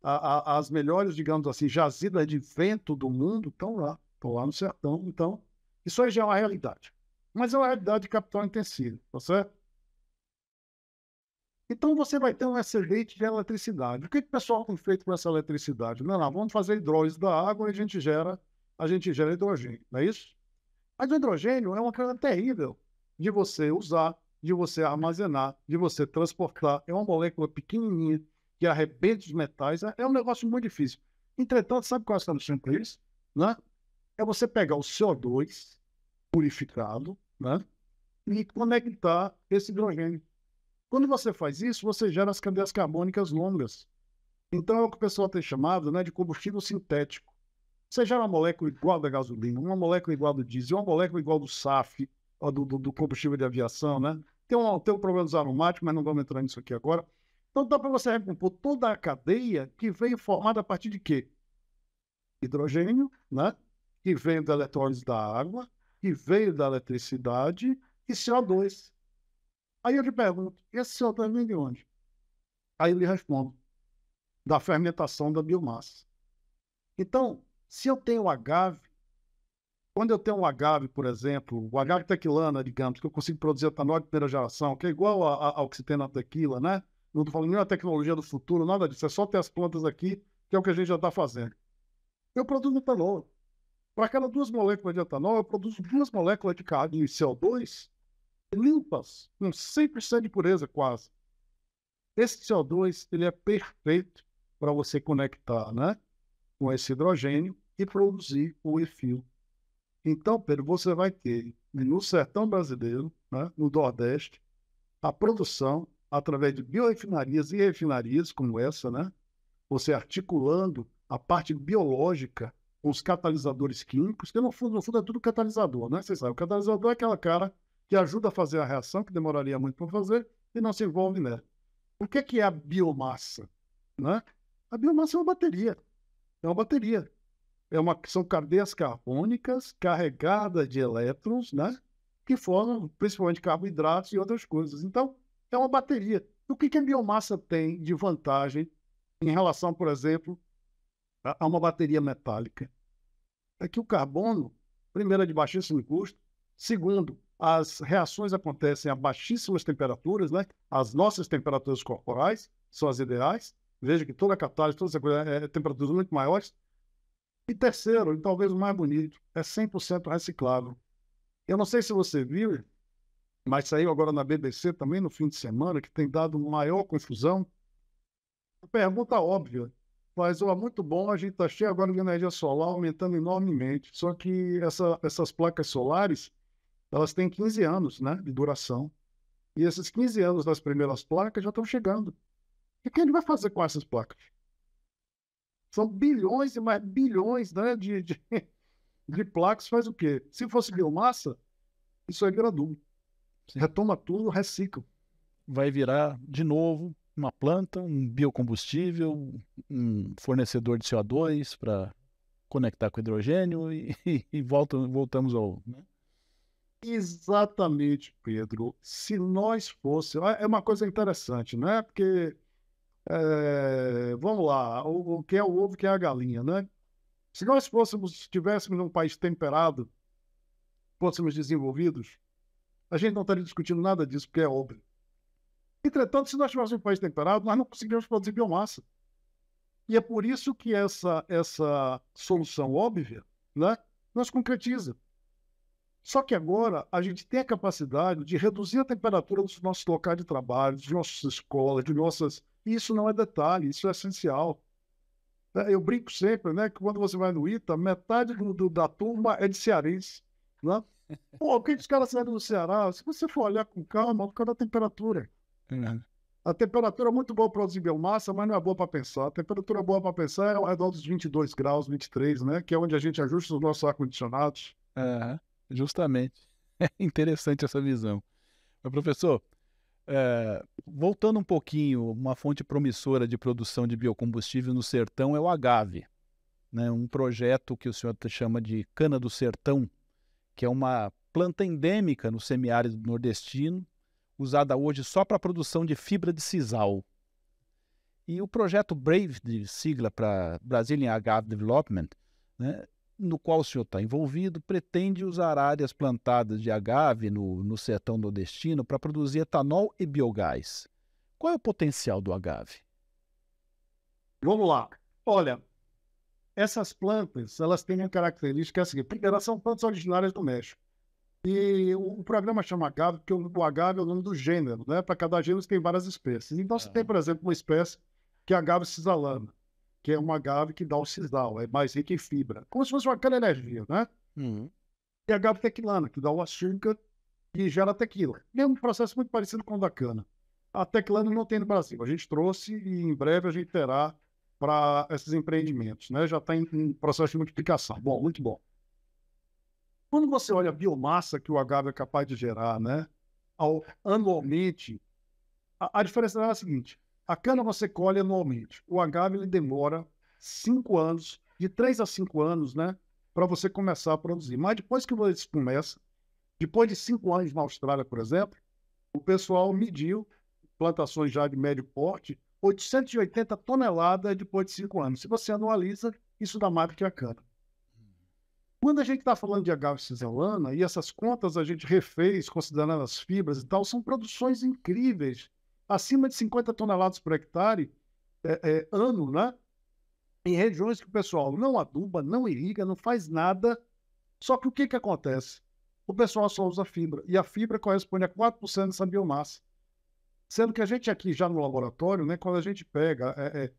a, a, as melhores, digamos assim, jazidas de vento do mundo estão lá, estão lá no sertão. Então, isso aí já é uma realidade. Mas é uma realidade de capital intensivo, tá certo? Então você vai ter um excedente de eletricidade. O que, que o pessoal tem feito com essa eletricidade? Não, é não, vamos fazer hidrólise da água e a gente gera, a gente gera hidrogênio, não é isso? Mas o hidrogênio é uma coisa terrível de você usar, de você armazenar, de você transportar. É uma molécula pequenininha que arrebenta os metais. É, é um negócio muito difícil. Entretanto, sabe qual é a solução para isso? Né? É você pegar o CO2 purificado né? e conectar esse hidrogênio. Quando você faz isso, você gera as cadeias carbônicas longas. Então é o que o pessoal tem chamado né, de combustível sintético. Você gera uma molécula igual da gasolina, uma molécula igual do diesel, uma molécula igual do SAF, do, do, do, combustível de aviação, né? Tem um, tem um problema dos aromáticos, mas não vamos entrar nisso aqui agora. Então dá para você recompor toda a cadeia que veio formada a partir de quê? Hidrogênio, né? Que veio da eletrólise da água, que veio da eletricidade e CO2. Aí eu lhe pergunto, esse CO2 tá vem de onde? Aí ele responde, da fermentação da biomassa. Então, se eu tenho agave, quando eu tenho um agave, por exemplo, o agave tequilana, digamos, que eu consigo produzir etanol de primeira geração, que é igual a, a, ao que se tem na tequila, né? Não estou falando nenhuma tecnologia do futuro, nada disso. É só ter as plantas aqui, que é o que a gente já está fazendo. Eu produzo etanol. Para cada duas moléculas de etanol, eu produzo duas moléculas de carne e CO2 limpas, com 100% de pureza quase. Esse CO2 ele é perfeito para você conectar né, com esse hidrogênio e produzir o refil. Então, Pedro, você vai ter no sertão brasileiro, né, no Nordeste, a produção através de biorefinarias e refinarias como essa, né, você articulando a parte biológica com os catalisadores químicos, que no fundo, no fundo é tudo catalisador, né? Você sabe, o catalisador é aquela cara que ajuda a fazer a reação, que demoraria muito para fazer, e não se envolve nela. O que é, que é a biomassa? Né? A biomassa é uma bateria. É uma bateria. É uma, são cadeias carbônicas carregadas de elétrons, né? que formam principalmente carboidratos e outras coisas. Então, é uma bateria. O que, que a biomassa tem de vantagem em relação, por exemplo, a uma bateria metálica? É que o carbono, primeiro, é de baixíssimo custo, segundo, as reações acontecem a baixíssimas temperaturas, né? As nossas temperaturas corporais são as ideais. Veja que toda a catálise, todas essa coisa, é, é temperaturas muito maiores. E terceiro, e talvez o mais bonito, é 100% reciclável. Eu não sei se você viu, mas saiu agora na BBC também no fim de semana, que tem dado maior confusão. Pergunta óbvia, mas ó, muito bom, a gente está cheio agora de energia solar, aumentando enormemente. Só que essa, essas placas solares elas têm 15 anos né, de duração. E esses 15 anos das primeiras placas já estão chegando. E o que ele vai fazer com essas placas? São bilhões e mais bilhões né, de, de, de placas. Faz o quê? Se fosse biomassa, isso aí vira Retoma tudo, recicla. Vai virar de novo uma planta, um biocombustível, um fornecedor de CO2 para conectar com hidrogênio e, e, e volta, voltamos ao. Né? Exatamente, Pedro. Se nós fôssemos. É, é uma coisa interessante, né? Porque. É, vamos lá, o, o que é o ovo, que é a galinha, né? Se nós fôssemos, estivéssemos num país temperado, fôssemos desenvolvidos, a gente não estaria discutindo nada disso, porque é óbvio. Entretanto, se nós tivéssemos um país temperado, nós não conseguiríamos produzir biomassa. E é por isso que essa, essa solução óbvia né, nos concretiza. Só que agora a gente tem a capacidade de reduzir a temperatura dos nossos locais de trabalho, de nossas escolas, de nossas. Isso não é detalhe, isso é essencial. É, eu brinco sempre, né, que quando você vai no ITA, metade do, do da turma é de cearense, né? Pô, por que os caras saíram do Ceará? Se você for olhar com calma, por causa da é temperatura. É a temperatura é muito boa para produzir biomassa, mas não é boa para pensar. A temperatura boa para pensar é ao redor dos 22 graus, 23, né? Que é onde a gente ajusta os nossos ar-condicionados. Uhum. Justamente. É interessante essa visão. Mas, professor, é, voltando um pouquinho, uma fonte promissora de produção de biocombustível no sertão é o agave, né? um projeto que o senhor chama de cana do sertão, que é uma planta endêmica no semiárido nordestino, usada hoje só para a produção de fibra de sisal. E o projeto BRAVE, de sigla para Brazilian Agave Development, né? no qual o senhor está envolvido pretende usar áreas plantadas de agave no, no sertão nordestino para produzir etanol e biogás. Qual é o potencial do agave? Vamos lá. Olha, essas plantas, elas têm uma característica assim. Primeiro, elas são plantas originárias do México. E o programa chama agave, porque o agave é o nome do gênero, né? Para cada gênero tem várias espécies. Então, você ah. tem, por exemplo, uma espécie que é agave cisalana que é uma agave que dá o sisal, é mais rica em fibra. Como se fosse uma cana-energia, né? Uhum. E a agave tequilana, que dá o açúcar e gera tequila. É Mesmo processo muito parecido com o da cana. A tequilana não tem no Brasil. A gente trouxe e em breve a gente terá para esses empreendimentos. Né? Já está em, processo de multiplicação. Bom, muito bom. Quando você olha a biomassa que o agave é capaz de gerar né, ao, anualmente, a, a diferença é a seguinte: a cana você colhe anualmente. O agave ele demora 5 anos, de 3 a 5 anos, né? Para você começar a produzir. Mas depois que você começa, depois de 5 anos na Austrália, por exemplo, o pessoal mediu plantações já de médio porte, 880 toneladas depois de 5 anos. Se você anualiza, isso dá mais do que a cana. Quando a gente está falando de agave ciselana, e essas contas a gente refez, considerando as fibras e tal, são produções incríveis acima de 50 toneladas por hectare é, é, ano, né? Em regiões que o pessoal não aduba, não irriga, não faz nada. Só que o que, que acontece? O pessoal só usa fibra. E a fibra corresponde a 4% dessa biomassa. Sendo que a gente aqui já no laboratório, né, quando a gente pega é, é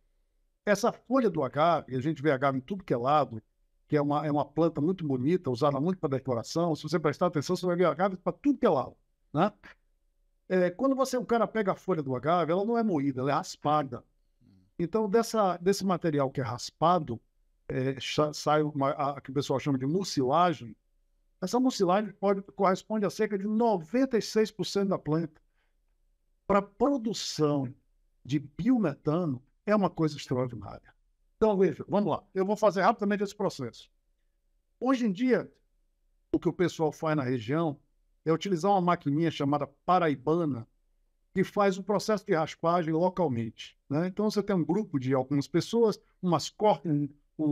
essa folha do agave, a gente vê agave em tudo que é lado, que é uma, é uma planta muito bonita, usada muito para decoração. Se você prestar atenção, você vai ver agave para tudo que é lado. Né? É, quando você, o cara pega a folha do agave, ela não é moída, ela é raspada. Então, dessa, desse material que é raspado, é, sai uma, a, a, que o pessoal chama de mucilagem. Essa mucilagem pode, corresponde a cerca de 96% da planta. Para produção de biometano, é uma coisa extraordinária. Então, veja, vamos lá. Eu vou fazer rapidamente esse processo. Hoje em dia, o que o pessoal faz na região é utilizar uma maquininha chamada paraibana, que faz o processo de raspagem localmente. Né? Então, você tem um grupo de algumas pessoas, umas cortam o,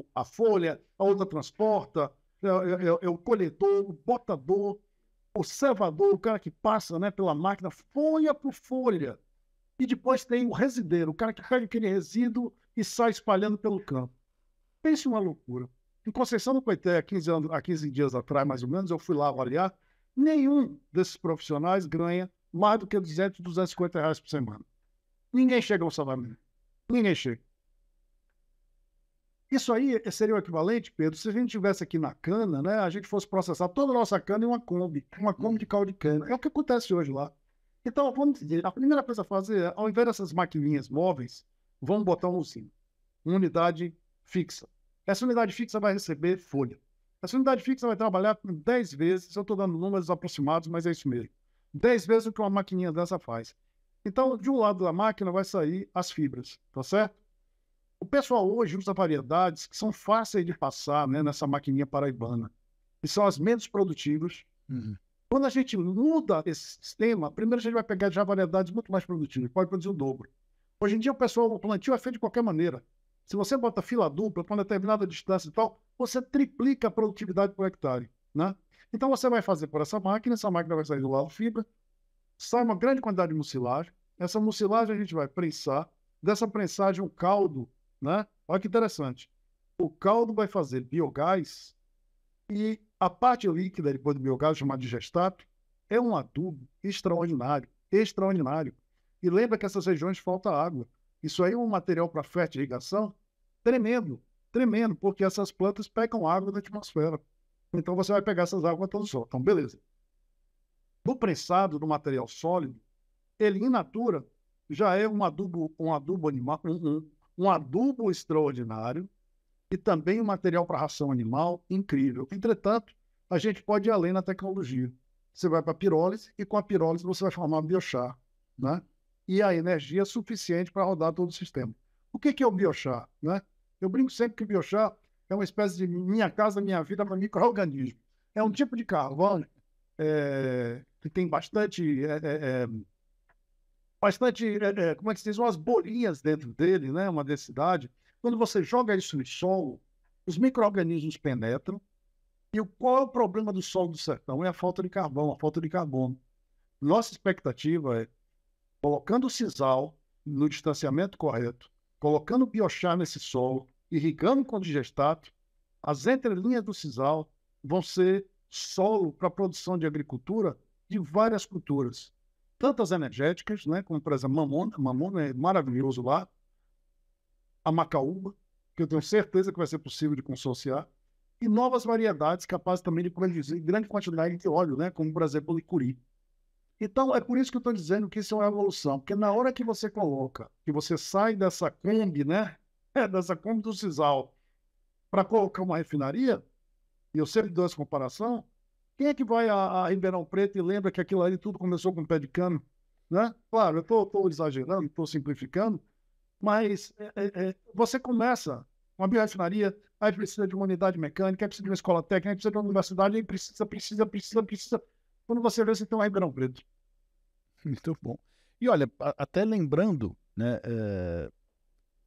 o, a folha, a outra transporta, é, é, é, é o colhedor, o botador, o servador, o cara que passa né, pela máquina, folha por folha. E depois tem o resideiro, o cara que pega aquele resíduo e sai espalhando pelo campo. Pense uma loucura. Em Conceição do Coité, há 15, anos, há 15 dias atrás, mais ou menos, eu fui lá avaliar Nenhum desses profissionais ganha mais do que 200, 250 reais por semana. Ninguém chega ao salário mínimo. Ninguém chega. Isso aí seria o equivalente, Pedro, se a gente tivesse aqui na cana, né? A gente fosse processar toda a nossa cana em uma Kombi, uma Kombi de caldo de cana. É o que acontece hoje lá. Então, vamos dizer, a primeira coisa a fazer é, ao invés dessas maquininhas móveis, vamos botar uma usina, uma unidade fixa. Essa unidade fixa vai receber folha. A unidade fixa vai trabalhar 10 vezes, eu estou dando números aproximados, mas é isso mesmo. 10 vezes o que uma maquininha dessa faz. Então, de um lado da máquina vai sair as fibras, tá certo? O pessoal hoje usa variedades que são fáceis de passar né, nessa maquininha paraibana, que são as menos produtivas. Uhum. Quando a gente muda esse sistema, primeiro a gente vai pegar já variedades muito mais produtivas, pode produzir o dobro. Hoje em dia, o pessoal, o plantio é feito de qualquer maneira. Se você bota fila dupla, para uma determinada distância e tal, você triplica a produtividade por hectare. Né? Então você vai fazer por essa máquina, essa máquina vai sair do lado fibra, sai uma grande quantidade de mucilagem, essa mucilagem a gente vai prensar, dessa prensagem o caldo, né? olha que interessante, o caldo vai fazer biogás e a parte líquida depois do biogás, chamada de gestato, é um adubo extraordinário, extraordinário. E lembra que essas regiões falta água. Isso aí é um material para fertilização tremendo tremendo, porque essas plantas pegam água da atmosfera. Então você vai pegar essas águas todo sol. Então, beleza. O prensado do material sólido, ele in natura já é um adubo, um adubo animal, um, um adubo extraordinário e também um material para ração animal incrível. Entretanto, a gente pode ir além na tecnologia. Você vai para a pirólise e com a pirólise você vai formar biochar, né? E a energia é suficiente para rodar todo o sistema. O que, que é o biochar, né? Eu brinco sempre que Biochar é uma espécie de minha casa, minha vida para micro-organismo. É um tipo de carvão é, que tem bastante. É, é, é bastante. É, é, como é que se diz? Umas bolinhas dentro dele, né? uma densidade. Quando você joga isso no solo, os micro-organismos penetram. E qual é o problema do solo do sertão? É a falta de carvão, a falta de carbono. Nossa expectativa é, colocando o sisal no distanciamento correto, colocando o biochar nesse solo, irrigando com digestato, as entrelinhas do sisal vão ser solo para a produção de agricultura de várias culturas, tantas energéticas, né, como a empresa Mamona, Mamona é maravilhoso lá, a Macaúba, que eu tenho certeza que vai ser possível de consorciar, e novas variedades capazes também de produzir grande quantidade de óleo, né, como por exemplo o licuri. Então, é por isso que eu estou dizendo que isso é uma evolução, porque na hora que você coloca, que você sai dessa Kombi, né, É dessa compra do Cisal para colocar uma refinaria, e eu sempre dou essa comparação, quem é que vai a, a, Ribeirão Preto e lembra que aquilo ali tudo começou com um pé de cano? Né? Claro, eu estou exagerando, estou simplificando, mas é, é, é, você começa uma biorefinaria, aí precisa de uma unidade mecânica, aí precisa de uma escola técnica, aí precisa de uma universidade, aí precisa, precisa, precisa, precisa. Quando você vê, você tem um Ribeirão Preto. Muito bom. E olha, até lembrando, né, eh,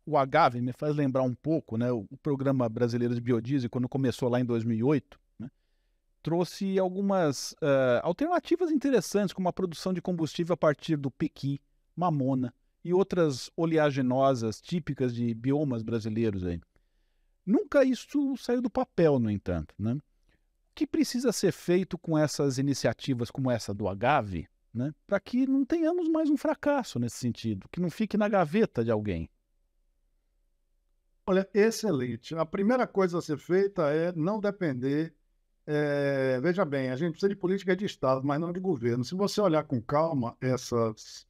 o agave me faz lembrar um pouco, né? O programa brasileiro de biodiesel, quando começou lá em 2008, né, trouxe algumas uh, alternativas interessantes, como a produção de combustível a partir do pequi, mamona e outras oleaginosas típicas de biomas brasileiros. Aí. Nunca isso saiu do papel, no entanto. Né? O que precisa ser feito com essas iniciativas como essa do agave, né, para que não tenhamos mais um fracasso nesse sentido, que não fique na gaveta de alguém? Olha, excelente. A primeira coisa a ser feita é não depender. É, veja bem, a gente precisa de política de Estado, mas não de governo. Se você olhar com calma essas,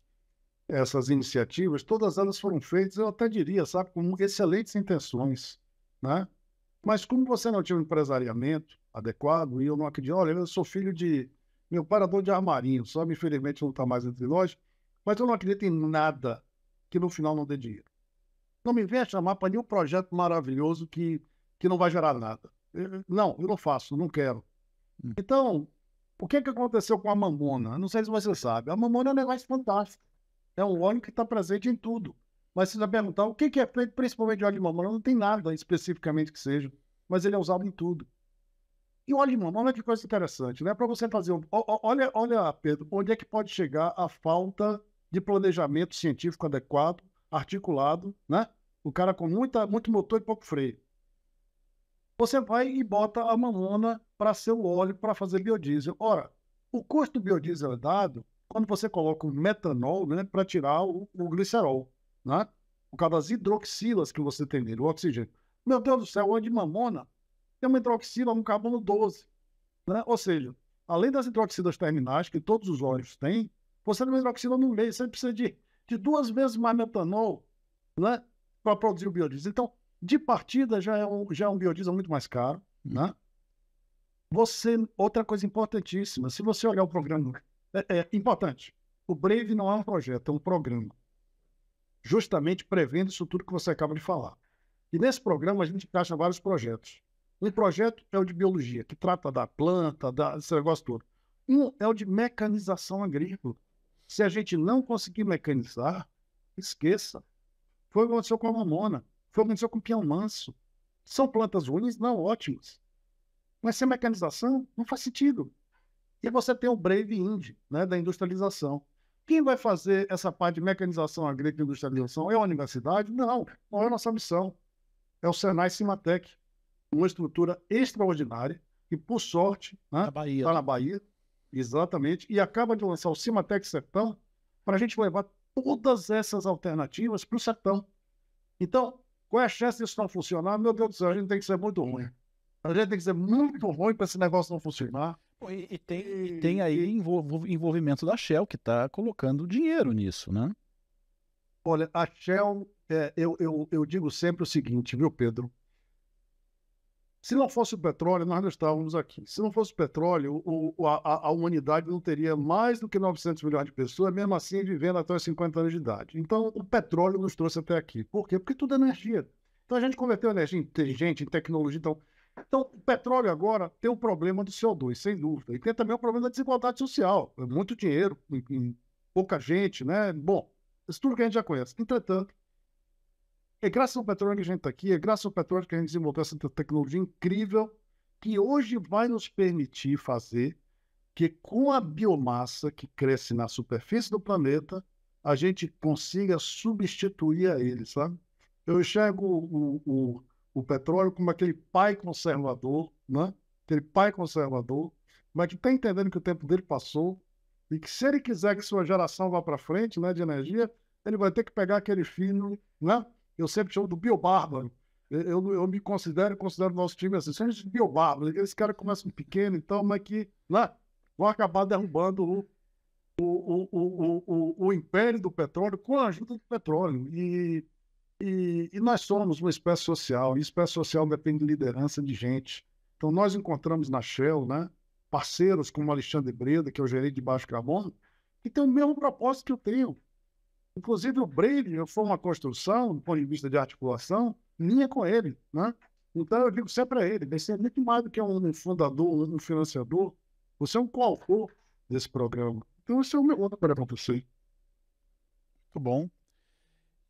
essas iniciativas, todas elas foram feitas, eu até diria, sabe, com excelentes intenções. Né? Mas como você não tinha um empresariamento adequado, e eu não acredito, olha, eu sou filho de meu parador de armarinho, só infelizmente não está mais entre nós, mas eu não acredito em nada que no final não dê dinheiro. Não me venha chamar para nenhum projeto maravilhoso que, que não vai gerar nada. não, eu não faço, não quero. Hum. Então, o que, é que aconteceu com a mamona? Não sei se você sabe. A mamona é um negócio fantástico. É um óleo que está presente em tudo. Mas se você perguntar o que, é feito principalmente de óleo de mamona, não tem nada especificamente que seja. Mas ele é usado em tudo. E óleo de mamona, é que coisa interessante, né? Para você fazer um... Olha, olha, Pedro, onde é que pode chegar a falta de planejamento científico adequado, articulado, né? O cara com muita, muito motor e pouco freio. Você vai e bota a mamona para ser o óleo para fazer biodiesel. Ora, o custo do biodiesel é dado quando você coloca o metanol né, para tirar o, o, glicerol, né? por causa das hidroxilas que você tem nele, o oxigênio. Meu Deus do céu, onde de mamona tem uma hidroxila, um carbono 12. Né? Ou seja, além das hidroxilas terminais, que todos os óleos têm, você tem uma hidroxila no meio, você precisa de, de duas vezes mais metanol né? para produzir o biodiesel. Então, de partida, já é um, já é um biodiesel muito mais caro. Né? Você, outra coisa importantíssima, se você olhar o programa, é, é importante, o Brave não é um projeto, é um programa. Justamente prevendo isso tudo que você acaba de falar. E nesse programa a gente encaixa vários projetos. Um projeto é o de biologia, que trata da planta, da, desse negócio todo. Um é o de mecanização agrícola. Se a gente não conseguir mecanizar, esqueça, foi o que aconteceu com a mamona. Foi o que aconteceu com o pião manso. São plantas ruins? Não, ótimas. Mas sem mecanização, não faz sentido. E você tem o Brave Indy, né, da industrialização. Quem vai fazer essa parte de mecanização agrícola e industrialização? É a universidade? Não, não é a nossa missão. É o Senai Cimatec, uma estrutura extraordinária, que, por sorte, está né, na Bahia. Tá na Bahia, exatamente, e acaba de lançar o Cimatec Sertão para a gente levar todas essas alternativas para o sertão. Então, qual é a chance disso não funcionar? Meu Deus do céu, a gente tem que ser muito ruim. A gente tem que ser muito ruim para esse negócio não funcionar. E, e, tem, e tem, aí envolvimento da Shell, que está colocando dinheiro nisso, né? Olha, a Shell, é, eu, eu, eu digo sempre o seguinte, viu, Pedro? Se não fosse o petróleo, nós não estávamos aqui. Se não fosse o petróleo, o, a, a, humanidade não teria mais do que 900 milhões de pessoas, mesmo assim vivendo até os 50 anos de idade. Então, o petróleo nos trouxe até aqui. Por quê? Porque tudo é energia. Então, a gente converteu energia inteligente, em tecnologia. Então, então, o petróleo agora tem o problema do CO2, sem dúvida. E tem também o problema da desigualdade social. É muito dinheiro, pouca gente, né? Bom, isso tudo que a gente já conhece. Entretanto, é graças ao petróleo que a gente está aqui, é graças ao petróleo que a gente desenvolveu essa tecnologia incrível que hoje vai nos permitir fazer que com a biomassa que cresce na superfície do planeta, a gente consiga substituir a ele, sabe? Eu enxergo o, o, o petróleo como aquele pai conservador, né? Aquele pai conservador, mas que está entendendo que o tempo dele passou e que se ele quiser que sua geração vá para frente, né, de energia, ele vai ter que pegar aquele fino, né? eu sempre chamo do biobárbaro. Eu, eu me considero, considero nosso time assim, são de biobárbaro. Esse cara começa pequeno, então, mas que lá né, vão acabar derrubando o, o, o, o, o, império do petróleo com a ajuda do petróleo. E, e, e nós somos uma espécie social, e espécie social depende de liderança de gente. Então, nós encontramos na Shell, né? parceiros como Alexandre Breda, que é o gerente de baixo carbono, que tem o mesmo propósito que eu tenho. Inclusive, o Brady foi uma construção, do ponto de vista de articulação, minha com ele. Né? Então, eu digo sempre a ele: você é muito mais do que um fundador, um financiador, você é um coautor desse programa. Então, esse é o meu outro para você. Muito bom.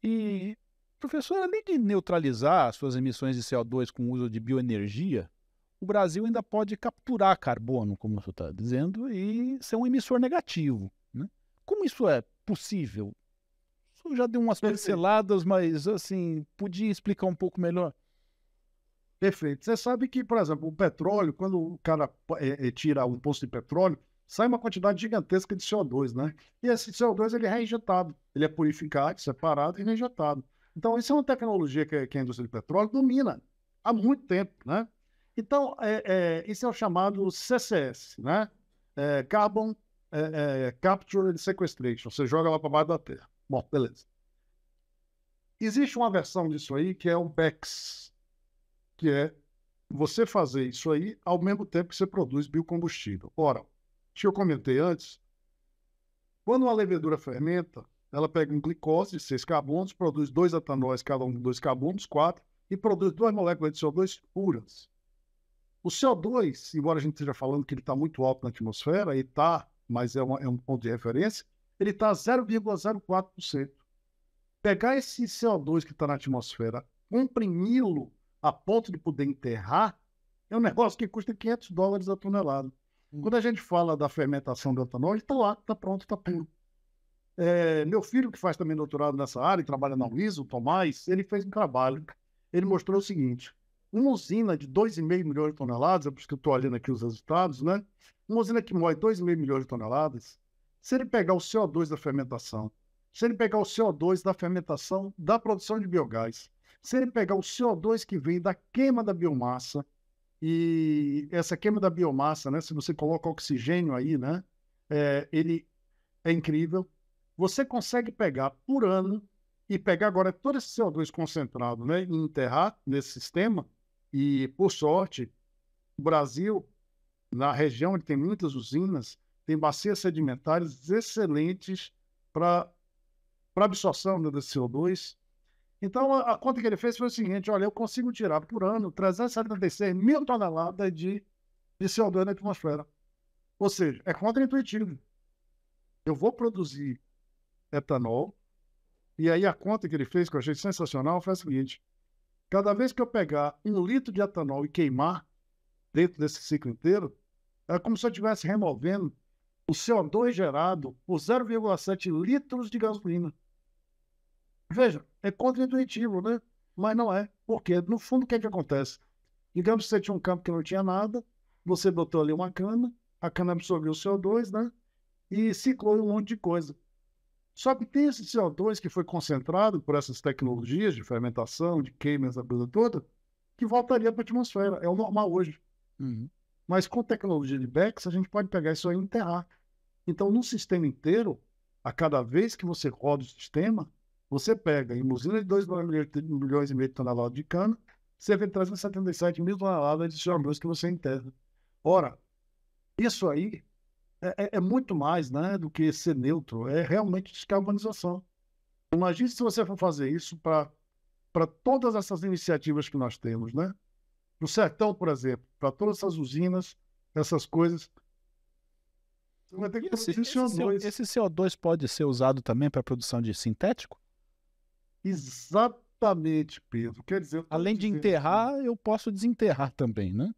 E, professor, além de neutralizar suas emissões de CO2 com o uso de bioenergia, o Brasil ainda pode capturar carbono, como o senhor está dizendo, e ser um emissor negativo. Né? Como isso é possível? já deu umas Perfeito. pinceladas, mas assim, podia explicar um pouco melhor? Perfeito. Você sabe que, por exemplo, o petróleo, quando o cara é, é, tira um poço de petróleo, sai uma quantidade gigantesca de CO2, né? E esse CO2 ele é reinjetado, ele é purificado, separado e reinjetado. Então, isso é uma tecnologia que, que a indústria de petróleo domina há muito tempo, né? Então, é, é, isso é o chamado CCS, né? É, Carbon é, é, Capture and Sequestration. Você joga lá para baixo da terra. Bom, beleza. Existe uma versão disso aí que é o PEX, que é você fazer isso aí ao mesmo tempo que você produz biocombustível. Ora, que eu comentei antes, quando uma levedura fermenta, ela pega um glicose de seis carbonos, produz dois etanóis, cada um de dois carbonos, quatro, e produz duas moléculas de CO2 puras. O CO2, embora a gente esteja falando que ele está muito alto na atmosfera, e está, mas é, uma, é um ponto de referência, ele está 0,04%. Pegar esse CO2 que está na atmosfera, comprimi-lo a ponto de poder enterrar, é um negócio que custa 500 dólares a tonelada. Hum. Quando a gente fala da fermentação do etanol, ele está lá, está pronto, está puro. É, meu filho, que faz também doutorado nessa área e trabalha na UISO, Tomás, ele fez um trabalho. Ele mostrou o seguinte: uma usina de 2,5 milhões de toneladas, é por isso que eu estou olhando aqui os resultados, né? Uma usina que moe 2,5 milhões de toneladas, se ele pegar o CO2 da fermentação, se ele pegar o CO2 da fermentação da produção de biogás, se ele pegar o CO2 que vem da queima da biomassa, e essa queima da biomassa, né, se você coloca oxigênio aí, né, é, ele é incrível. Você consegue pegar por ano e pegar agora todo esse CO2 concentrado né, e enterrar nesse sistema. E, por sorte, o Brasil, na região, ele tem muitas usinas, tem bacias sedimentares excelentes para absorção né, do CO2. Então, a, a, conta que ele fez foi o seguinte: olha, eu consigo tirar por ano 376 mil toneladas de, de CO2 na atmosfera. Ou seja, é contra-intuitivo Eu vou produzir etanol, e aí a conta que ele fez, que eu achei sensacional, foi a seguinte: cada vez que eu pegar um litro de etanol e queimar, dentro desse ciclo inteiro, é como se eu estivesse removendo o CO2 gerado por 0,7 litros de gasolina. Veja, é contra-intuitivo, né? Mas não é. Porque, no fundo, o que, é que acontece? Digamos que você tinha um campo que não tinha nada, você botou ali uma cana, a cana absorveu o CO2, né? E ciclou um monte de coisa. Só que tem esse CO2 que foi concentrado por essas tecnologias de fermentação, de queima, essa coisa toda, que voltaria para a atmosfera. É o normal hoje. Uhum. Mas com tecnologia de BECS, a gente pode pegar isso aí e enterrar. Então, no sistema inteiro, a cada vez que você roda o sistema, você pega em usina de 2 milhões e meio de toneladas de cana, você vê 377 mil toneladas de chamus que você enterra. Ora, isso aí é, é, é, muito mais né, do que ser neutro, é realmente descarbonização. Imagine se você for fazer isso para todas essas iniciativas que nós temos, né? No sertão, por exemplo, para todas essas usinas, essas coisas, Vai ter que esse, produzir CO2. Esse, CO2 pode ser usado também para produção de sintético? Exatamente, Pedro. Quer dizer, além de enterrar, assim. eu posso desenterrar também, né?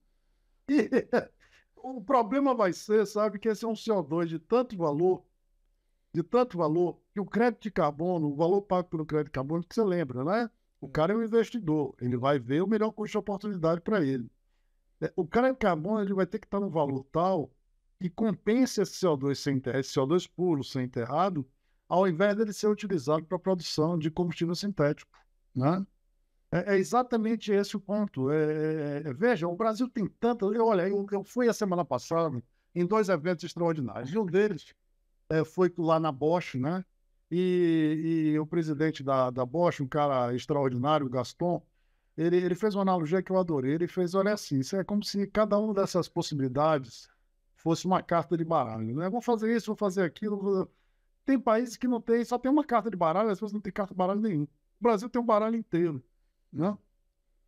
o problema vai ser, sabe, que esse é um CO2 de tanto valor, de tanto valor, que o crédito de carbono, o valor pago pelo crédito de carbono, que você lembra, né? O hum. cara é um investidor, ele vai ver o melhor custo de oportunidade para ele. É, o crédito de carbono ele vai ter que estar no valor tal que compense esse CO2, sem, esse CO2 puro, sem enterrado, ao invés dele ser utilizado para a produção de combustível sintético. Né? É, é exatamente esse o ponto. É, é, é veja, o Brasil tem tanta. Eu, olha, eu, eu, fui a semana passada em dois eventos extraordinários. Um deles é, foi lá na Bosch, né? E, e o presidente da, da Bosch, um cara extraordinário, Gaston, ele, ele fez uma analogia que eu adorei. Ele fez: olha é assim, isso é como se cada uma dessas possibilidades fosse uma carta de baralho. Né? Vou fazer isso, vou fazer aquilo. Tem países que não tem, só tem uma carta de baralho, às vezes não tem carta de baralho nenhum. O Brasil tem um baralho inteiro. Né?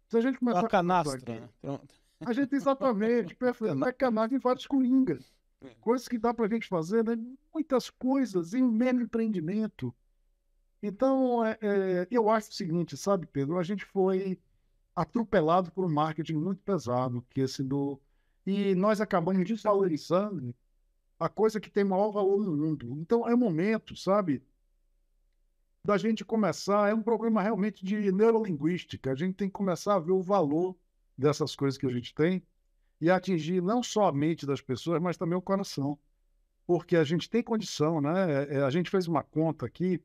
Se a gente é começar. Uma canastra, aqui, né? Pronto. A gente exatamente, perfeito. É canastra em vários coringas. É. Coisas que dá para a gente fazer, né? muitas coisas em mero empreendimento. Então, é, é, eu acho o seguinte, sabe, Pedro? A gente foi atropelado por um marketing muito pesado, que é esse do e nós acabamos é desvalorizando a coisa que tem maior valor no mundo. Então é momento, sabe, da gente começar. É um problema realmente de neurolinguística. A gente tem que começar a ver o valor dessas coisas que a gente tem e atingir não só a mente das pessoas, mas também o coração. Porque a gente tem condição, né? É, é, a gente fez uma conta aqui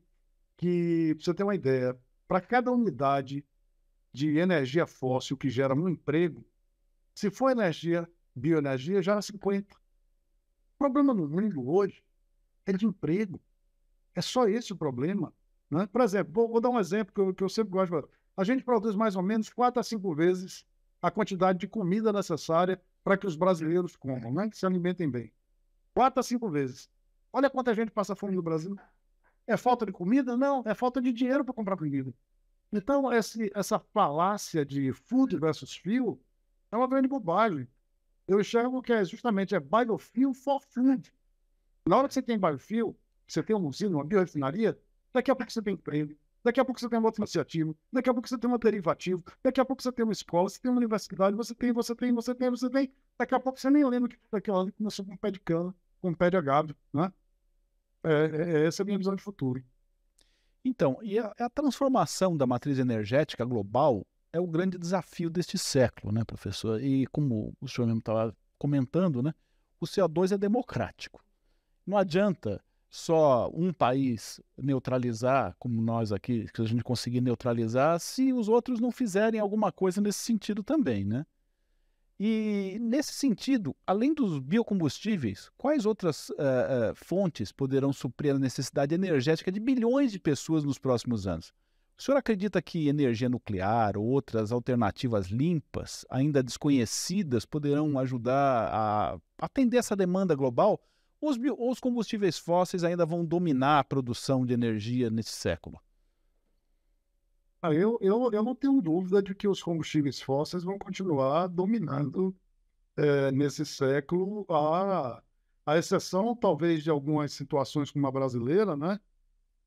que, pra você ter uma ideia, para cada unidade de energia fóssil que gera um emprego, se for energia bioenergia já era 50. O problema do mundo hoje é de emprego. É só esse o problema. Né? Por exemplo, vou, vou dar um exemplo que eu, que eu sempre gosto de A gente produz mais ou menos quatro a cinco vezes a quantidade de comida necessária para que os brasileiros comam, né? que se alimentem bem. Quatro a cinco vezes. Olha quanta gente passa fome no Brasil. É falta de comida? Não, é falta de dinheiro para comprar comida. Então, esse, essa falácia de food versus fuel é uma grande bobagem eu enxergo que é justamente é biofuel for food. Na hora que você tem biofuel, você tem uma usina, uma biorefinaria, daqui a pouco você tem emprego, daqui a pouco você tem uma outra iniciativa, daqui a pouco você tem uma derivativa, daqui a pouco você tem uma escola, você tem uma universidade, você tem, você tem, você tem, você tem. Daqui a pouco você nem lembra que daquela ali começou com um pé de cana, com um pé de agave, né? É, é, é essa é a minha visão de futuro. Então, e a, é a transformação da matriz energética global é o grande desafio deste século, né, professor? E como o senhor mesmo estava comentando, né, o CO2 é democrático. Não adianta só um país neutralizar, como nós aqui, que a gente conseguir neutralizar, se os outros não fizerem alguma coisa nesse sentido também, né? E nesse sentido, além dos biocombustíveis, quais outras uh, uh, fontes poderão suprir a necessidade energética de bilhões de pessoas nos próximos anos? O senhor acredita que energia nuclear ou outras alternativas limpas, ainda desconhecidas, poderão ajudar a atender essa demanda global? Ou os, os combustíveis fósseis ainda vão dominar a produção de energia nesse século? Ah, eu, eu, eu não tenho dúvida de que os combustíveis fósseis vão continuar dominando é, nesse século, a, a exceção talvez de algumas situações como a brasileira, né?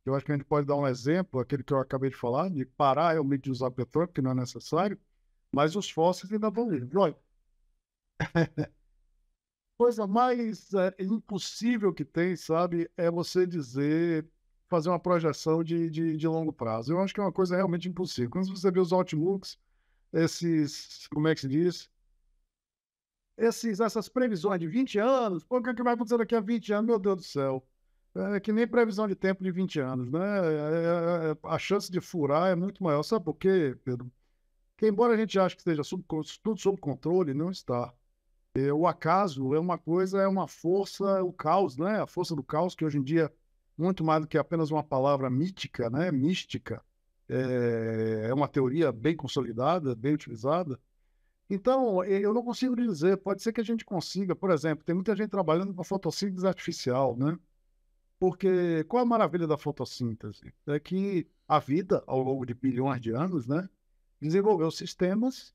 Eu acho que a gente pode dar um exemplo, aquele que eu acabei de falar, de parar realmente de usar petróleo, que não é necessário, mas os fósseis ainda vão livres. Olha, coisa mais é, impossível que tem, sabe, é você dizer, fazer uma projeção de, de, de, longo prazo. Eu acho que é uma coisa realmente impossível. Quando você vê os outlooks, esses, como é que se diz? Esses, essas previsões de 20 anos, pô, o que, é que vai acontecer daqui a 20 anos? Meu Deus do céu. É que nem previsão de tempo de 20 anos, né? É, é, é, a chance de furar é muito maior. Sabe por quê, Pedro? Que embora a gente ache que esteja sub, tudo sob controle, não está. o acaso é uma coisa, é uma força, o caos, né? A força do caos, que hoje em dia, muito mais do que apenas uma palavra mítica, né? Mística. É, uma teoria bem consolidada, bem utilizada. Então, eu não consigo dizer. Pode ser que a gente consiga, por exemplo, tem muita gente trabalhando com fotossíntese artificial, né? Porque uhum. qual a maravilha da fotossíntese? É que a vida, ao longo de bilhões de anos, né, desenvolveu sistemas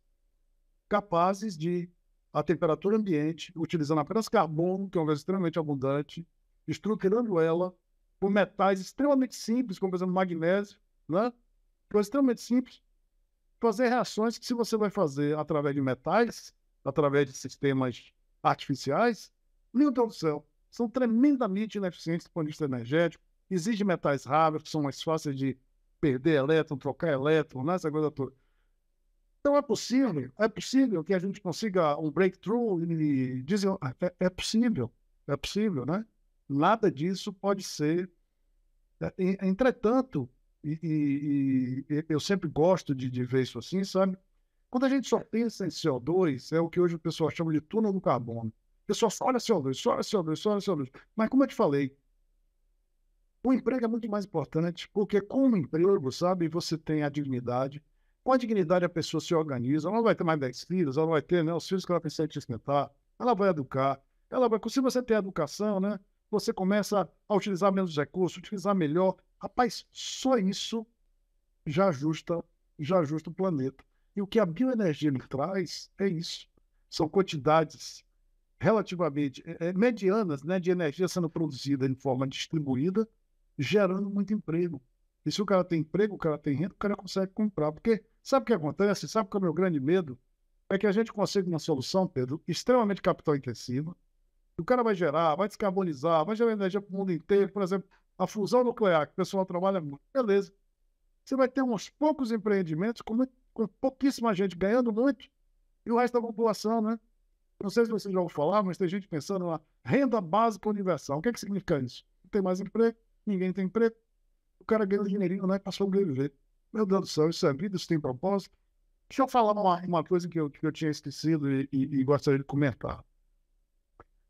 capazes de, a temperatura ambiente, utilizando apenas carbono, que é um coisa extremamente abundante, estruturando ela por metais extremamente simples, como por exemplo magnésio, né? coisas extremamente simples, fazer reações que, se você vai fazer através de metais, através de sistemas artificiais, meu Deus do céu, são tremendamente ineficientes do ponto de vista energético, exigem metais raros, que são mais fáceis de perder elétron, trocar elétron, né? essa coisa toda. Então é possível, é possível que a gente consiga um breakthrough e dizer, ah, é, é possível, é possível, né? Nada disso pode ser. É, entretanto, e, e, e eu sempre gosto de, de ver isso assim, sabe? Quando a gente só pensa em CO2, é o que hoje o pessoal chama de túnel do carbono pessoa só olha seu luz, só olha seu luz, só olha seu luz. Mas como eu te falei, o emprego é muito mais importante, porque com o emprego, sabe, você tem a dignidade. Com a dignidade a pessoa se organiza, ela não vai ter mais 10 filhos, ela vai ter né, os filhos que ela precisa te sustentar, ela vai educar, ela vai... Se você tem educação, né, você começa a utilizar menos recursos, utilizar melhor. Rapaz, só isso já ajusta, já ajusta o planeta. E o que a bioenergia lhe traz é isso. São quantidades relativamente é, medianas né, de energia sendo produzida de forma distribuída, gerando muito emprego. E se o cara tem emprego, o cara tem renda, o cara consegue comprar. Porque sabe o que acontece? Sabe o que é o meu grande medo? É que a gente consiga uma solução, Pedro, extremamente capital intensiva. O cara vai gerar, vai descarbonizar, vai gerar energia para o mundo inteiro. Por exemplo, a fusão nuclear, que o pessoal trabalha muito. Beleza. Você vai ter uns poucos empreendimentos com, muito, com pouquíssima gente ganhando muito e o resto da população, né? Não sei se vocês já ouviram falar, mas tem gente pensando na renda básica universal. O que, é que significa isso? Não tem mais emprego, ninguém tem emprego, o cara ganha dinheiro dinheirinho, né, para sobreviver. Meu Deus do céu, isso é vida, isso tem propósito. Deixa eu falar uma, uma coisa que eu, que eu tinha esquecido e, e, e gostaria de comentar.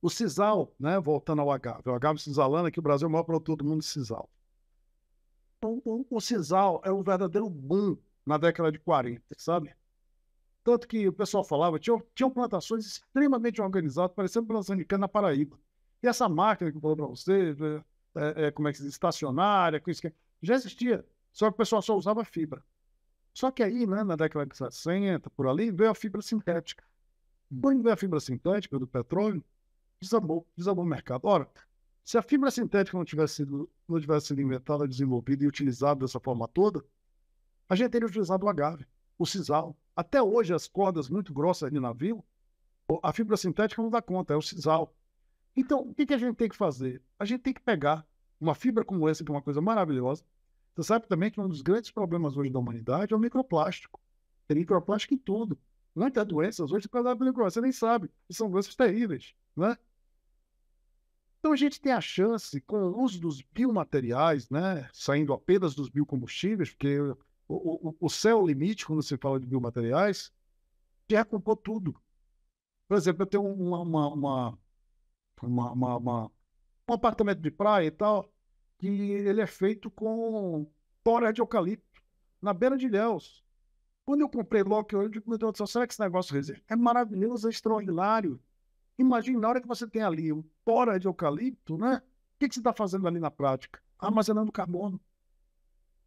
O sisal, né, voltando ao agave, o agave cisalano, é que o Brasil é o maior produtor do mundo de sisal. Então, o, o, sisal é um verdadeiro boom na década de 40, sabe? Tanto que o pessoal falava, tinham, plantações extremamente organizadas, parecendo plantação de cana na Paraíba. E essa máquina que eu falei para você, né, é, é, como é que se diz, estacionária, com isso que é, já existia, só que o pessoal só usava fibra. Só que aí, né, na década de 60, por ali, veio a fibra sintética. Hum. Quando veio a fibra sintética do petróleo, desabou, desabou o mercado. Ora, se a fibra sintética não tivesse sido, não tivesse sido inventada, desenvolvida e utilizada dessa forma toda, a gente teria utilizado o agave o sisal. Até hoje, as cordas muito grossas de navio, a fibra sintética não dá conta, é o sisal. Então, o que, que a gente tem que fazer? A gente tem que pegar uma fibra como essa, que é uma coisa maravilhosa. Você sabe também que um dos grandes problemas hoje da humanidade é o microplástico. Tem microplástico em tudo. Muitas doenças hoje por causa da microplástico, você nem sabe. são doenças terríveis, né? Então a gente tem a chance, com o uso dos biomateriais, né, saindo apenas dos biocombustíveis, porque o, o, o céu é limite, quando se fala de biomateriais, já é comprou tudo. Por exemplo, eu tenho uma, uma, uma, uma, um apartamento de praia e tal, que ele é feito com tóra de eucalipto, na beira de Léus. Quando eu comprei logo, eu digo, meu Deus do céu, será que esse negócio é maravilhoso, é extraordinário? Imagina, na hora que você tem ali um tóra de eucalipto, né? O que, que você está fazendo ali na prática? Armazenando carbono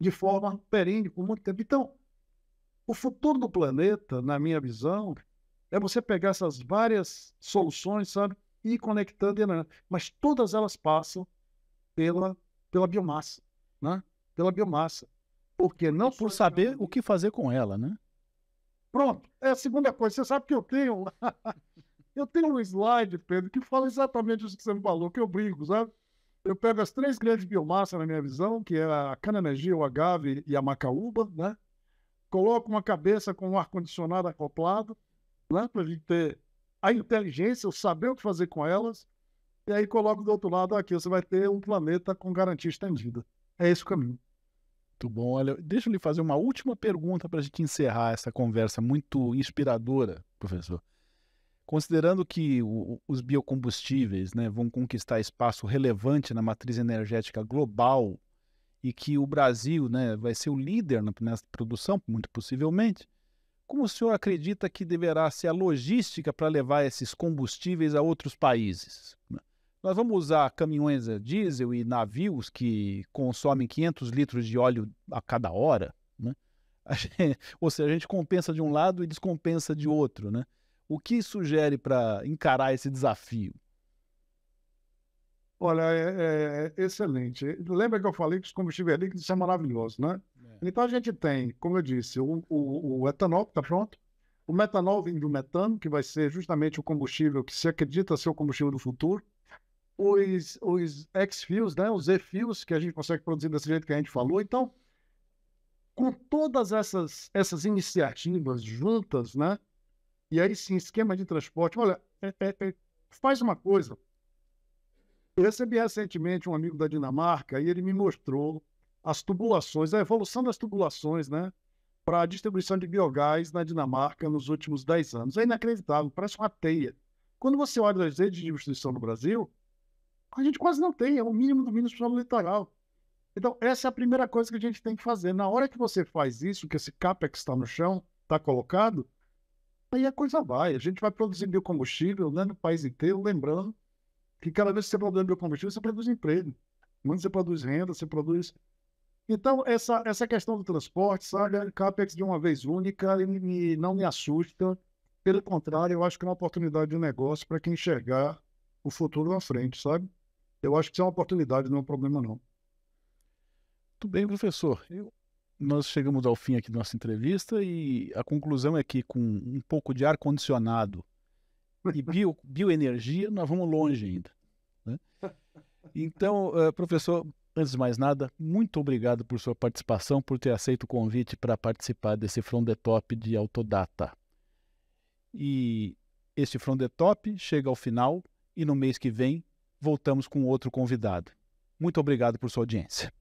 de forma perene por muito tempo. Então, o futuro do planeta, na minha visão, é você pegar essas várias soluções, sabe, e ir conectando, mas todas elas passam pela, pela biomassa, né? Pela biomassa. Porque não por saber o que fazer com ela, né? Pronto. É a segunda coisa. Você sabe que eu tenho eu tenho um slide, Pedro, que fala exatamente isso que você me falou, que eu brinco, sabe? Eu pego as três grandes biomassas na minha visão, que é a cana-energia, o agave e a macaúba, né? Coloco uma cabeça com um ar-condicionado acoplado, né? Para a gente ter a inteligência, o saber o que fazer com elas. E aí coloco do outro lado aqui, você vai ter um planeta com garantia estendida. É esse o caminho. Muito bom. Olha, deixa eu lhe fazer uma última pergunta para a gente encerrar essa conversa muito inspiradora, professor. Considerando que o, os biocombustíveis né, vão conquistar espaço relevante na matriz energética global e que o Brasil né, vai ser o líder nessa produção, muito possivelmente, como o senhor acredita que deverá ser a logística para levar esses combustíveis a outros países? Nós vamos usar caminhões a diesel e navios que consomem 500 litros de óleo a cada hora, né? a gente, ou seja, a gente compensa de um lado e descompensa de outro, né? O que sugere para encarar esse desafio? Olha, é, é, é, excelente. Lembra que eu falei que os combustíveis líquidos são é maravilhosos, né? É. Então a gente tem, como eu disse, o, o, o etanol que está pronto, o metanol vindo do metano, que vai ser justamente o combustível que se acredita ser o combustível do futuro, os, os X-Fios, né? os E-Fios, que a gente consegue produzir desse jeito que a gente falou. Então, com todas essas, essas iniciativas juntas, né? E aí sim, esquema de transporte. Olha, é, é, é, faz uma coisa. Eu recebi recentemente um amigo da Dinamarca e ele me mostrou as tubulações, a evolução das tubulações, né? Para a distribuição de biogás na Dinamarca nos últimos 10 anos. É inacreditável, parece uma teia. Quando você olha as redes de distribuição no Brasil, a gente quase não tem, é o mínimo do mínimo só no litoral. Então, essa é a primeira coisa que a gente tem que fazer. Na hora que você faz isso, que esse CAPEX está no chão, está colocado, aí a coisa vai. A gente vai produzir biocombustível né, no país inteiro, lembrando que cada vez que você produz biocombustível, você produz emprego. Quando você produz renda, você produz. Então, essa, essa questão do transporte, sabe, é CAPEX de uma vez única, e não me assusta. Pelo contrário, eu acho que é uma oportunidade de negócio para quem enxergar o futuro à frente, sabe? Eu acho que isso é uma oportunidade, não é um problema, não. Muito bem, professor. Eu nós chegamos ao fim aqui da nossa entrevista e a conclusão é que com um pouco de ar-condicionado e bio, bioenergia, nós vamos longe ainda. Né? Então, eh, professor, antes de mais nada, muito obrigado por sua participação, por ter aceito o convite para participar desse From the Top de Autodata. E este From the Top chega ao final e no mês que vem voltamos com outro convidado. Muito obrigado por sua audiência.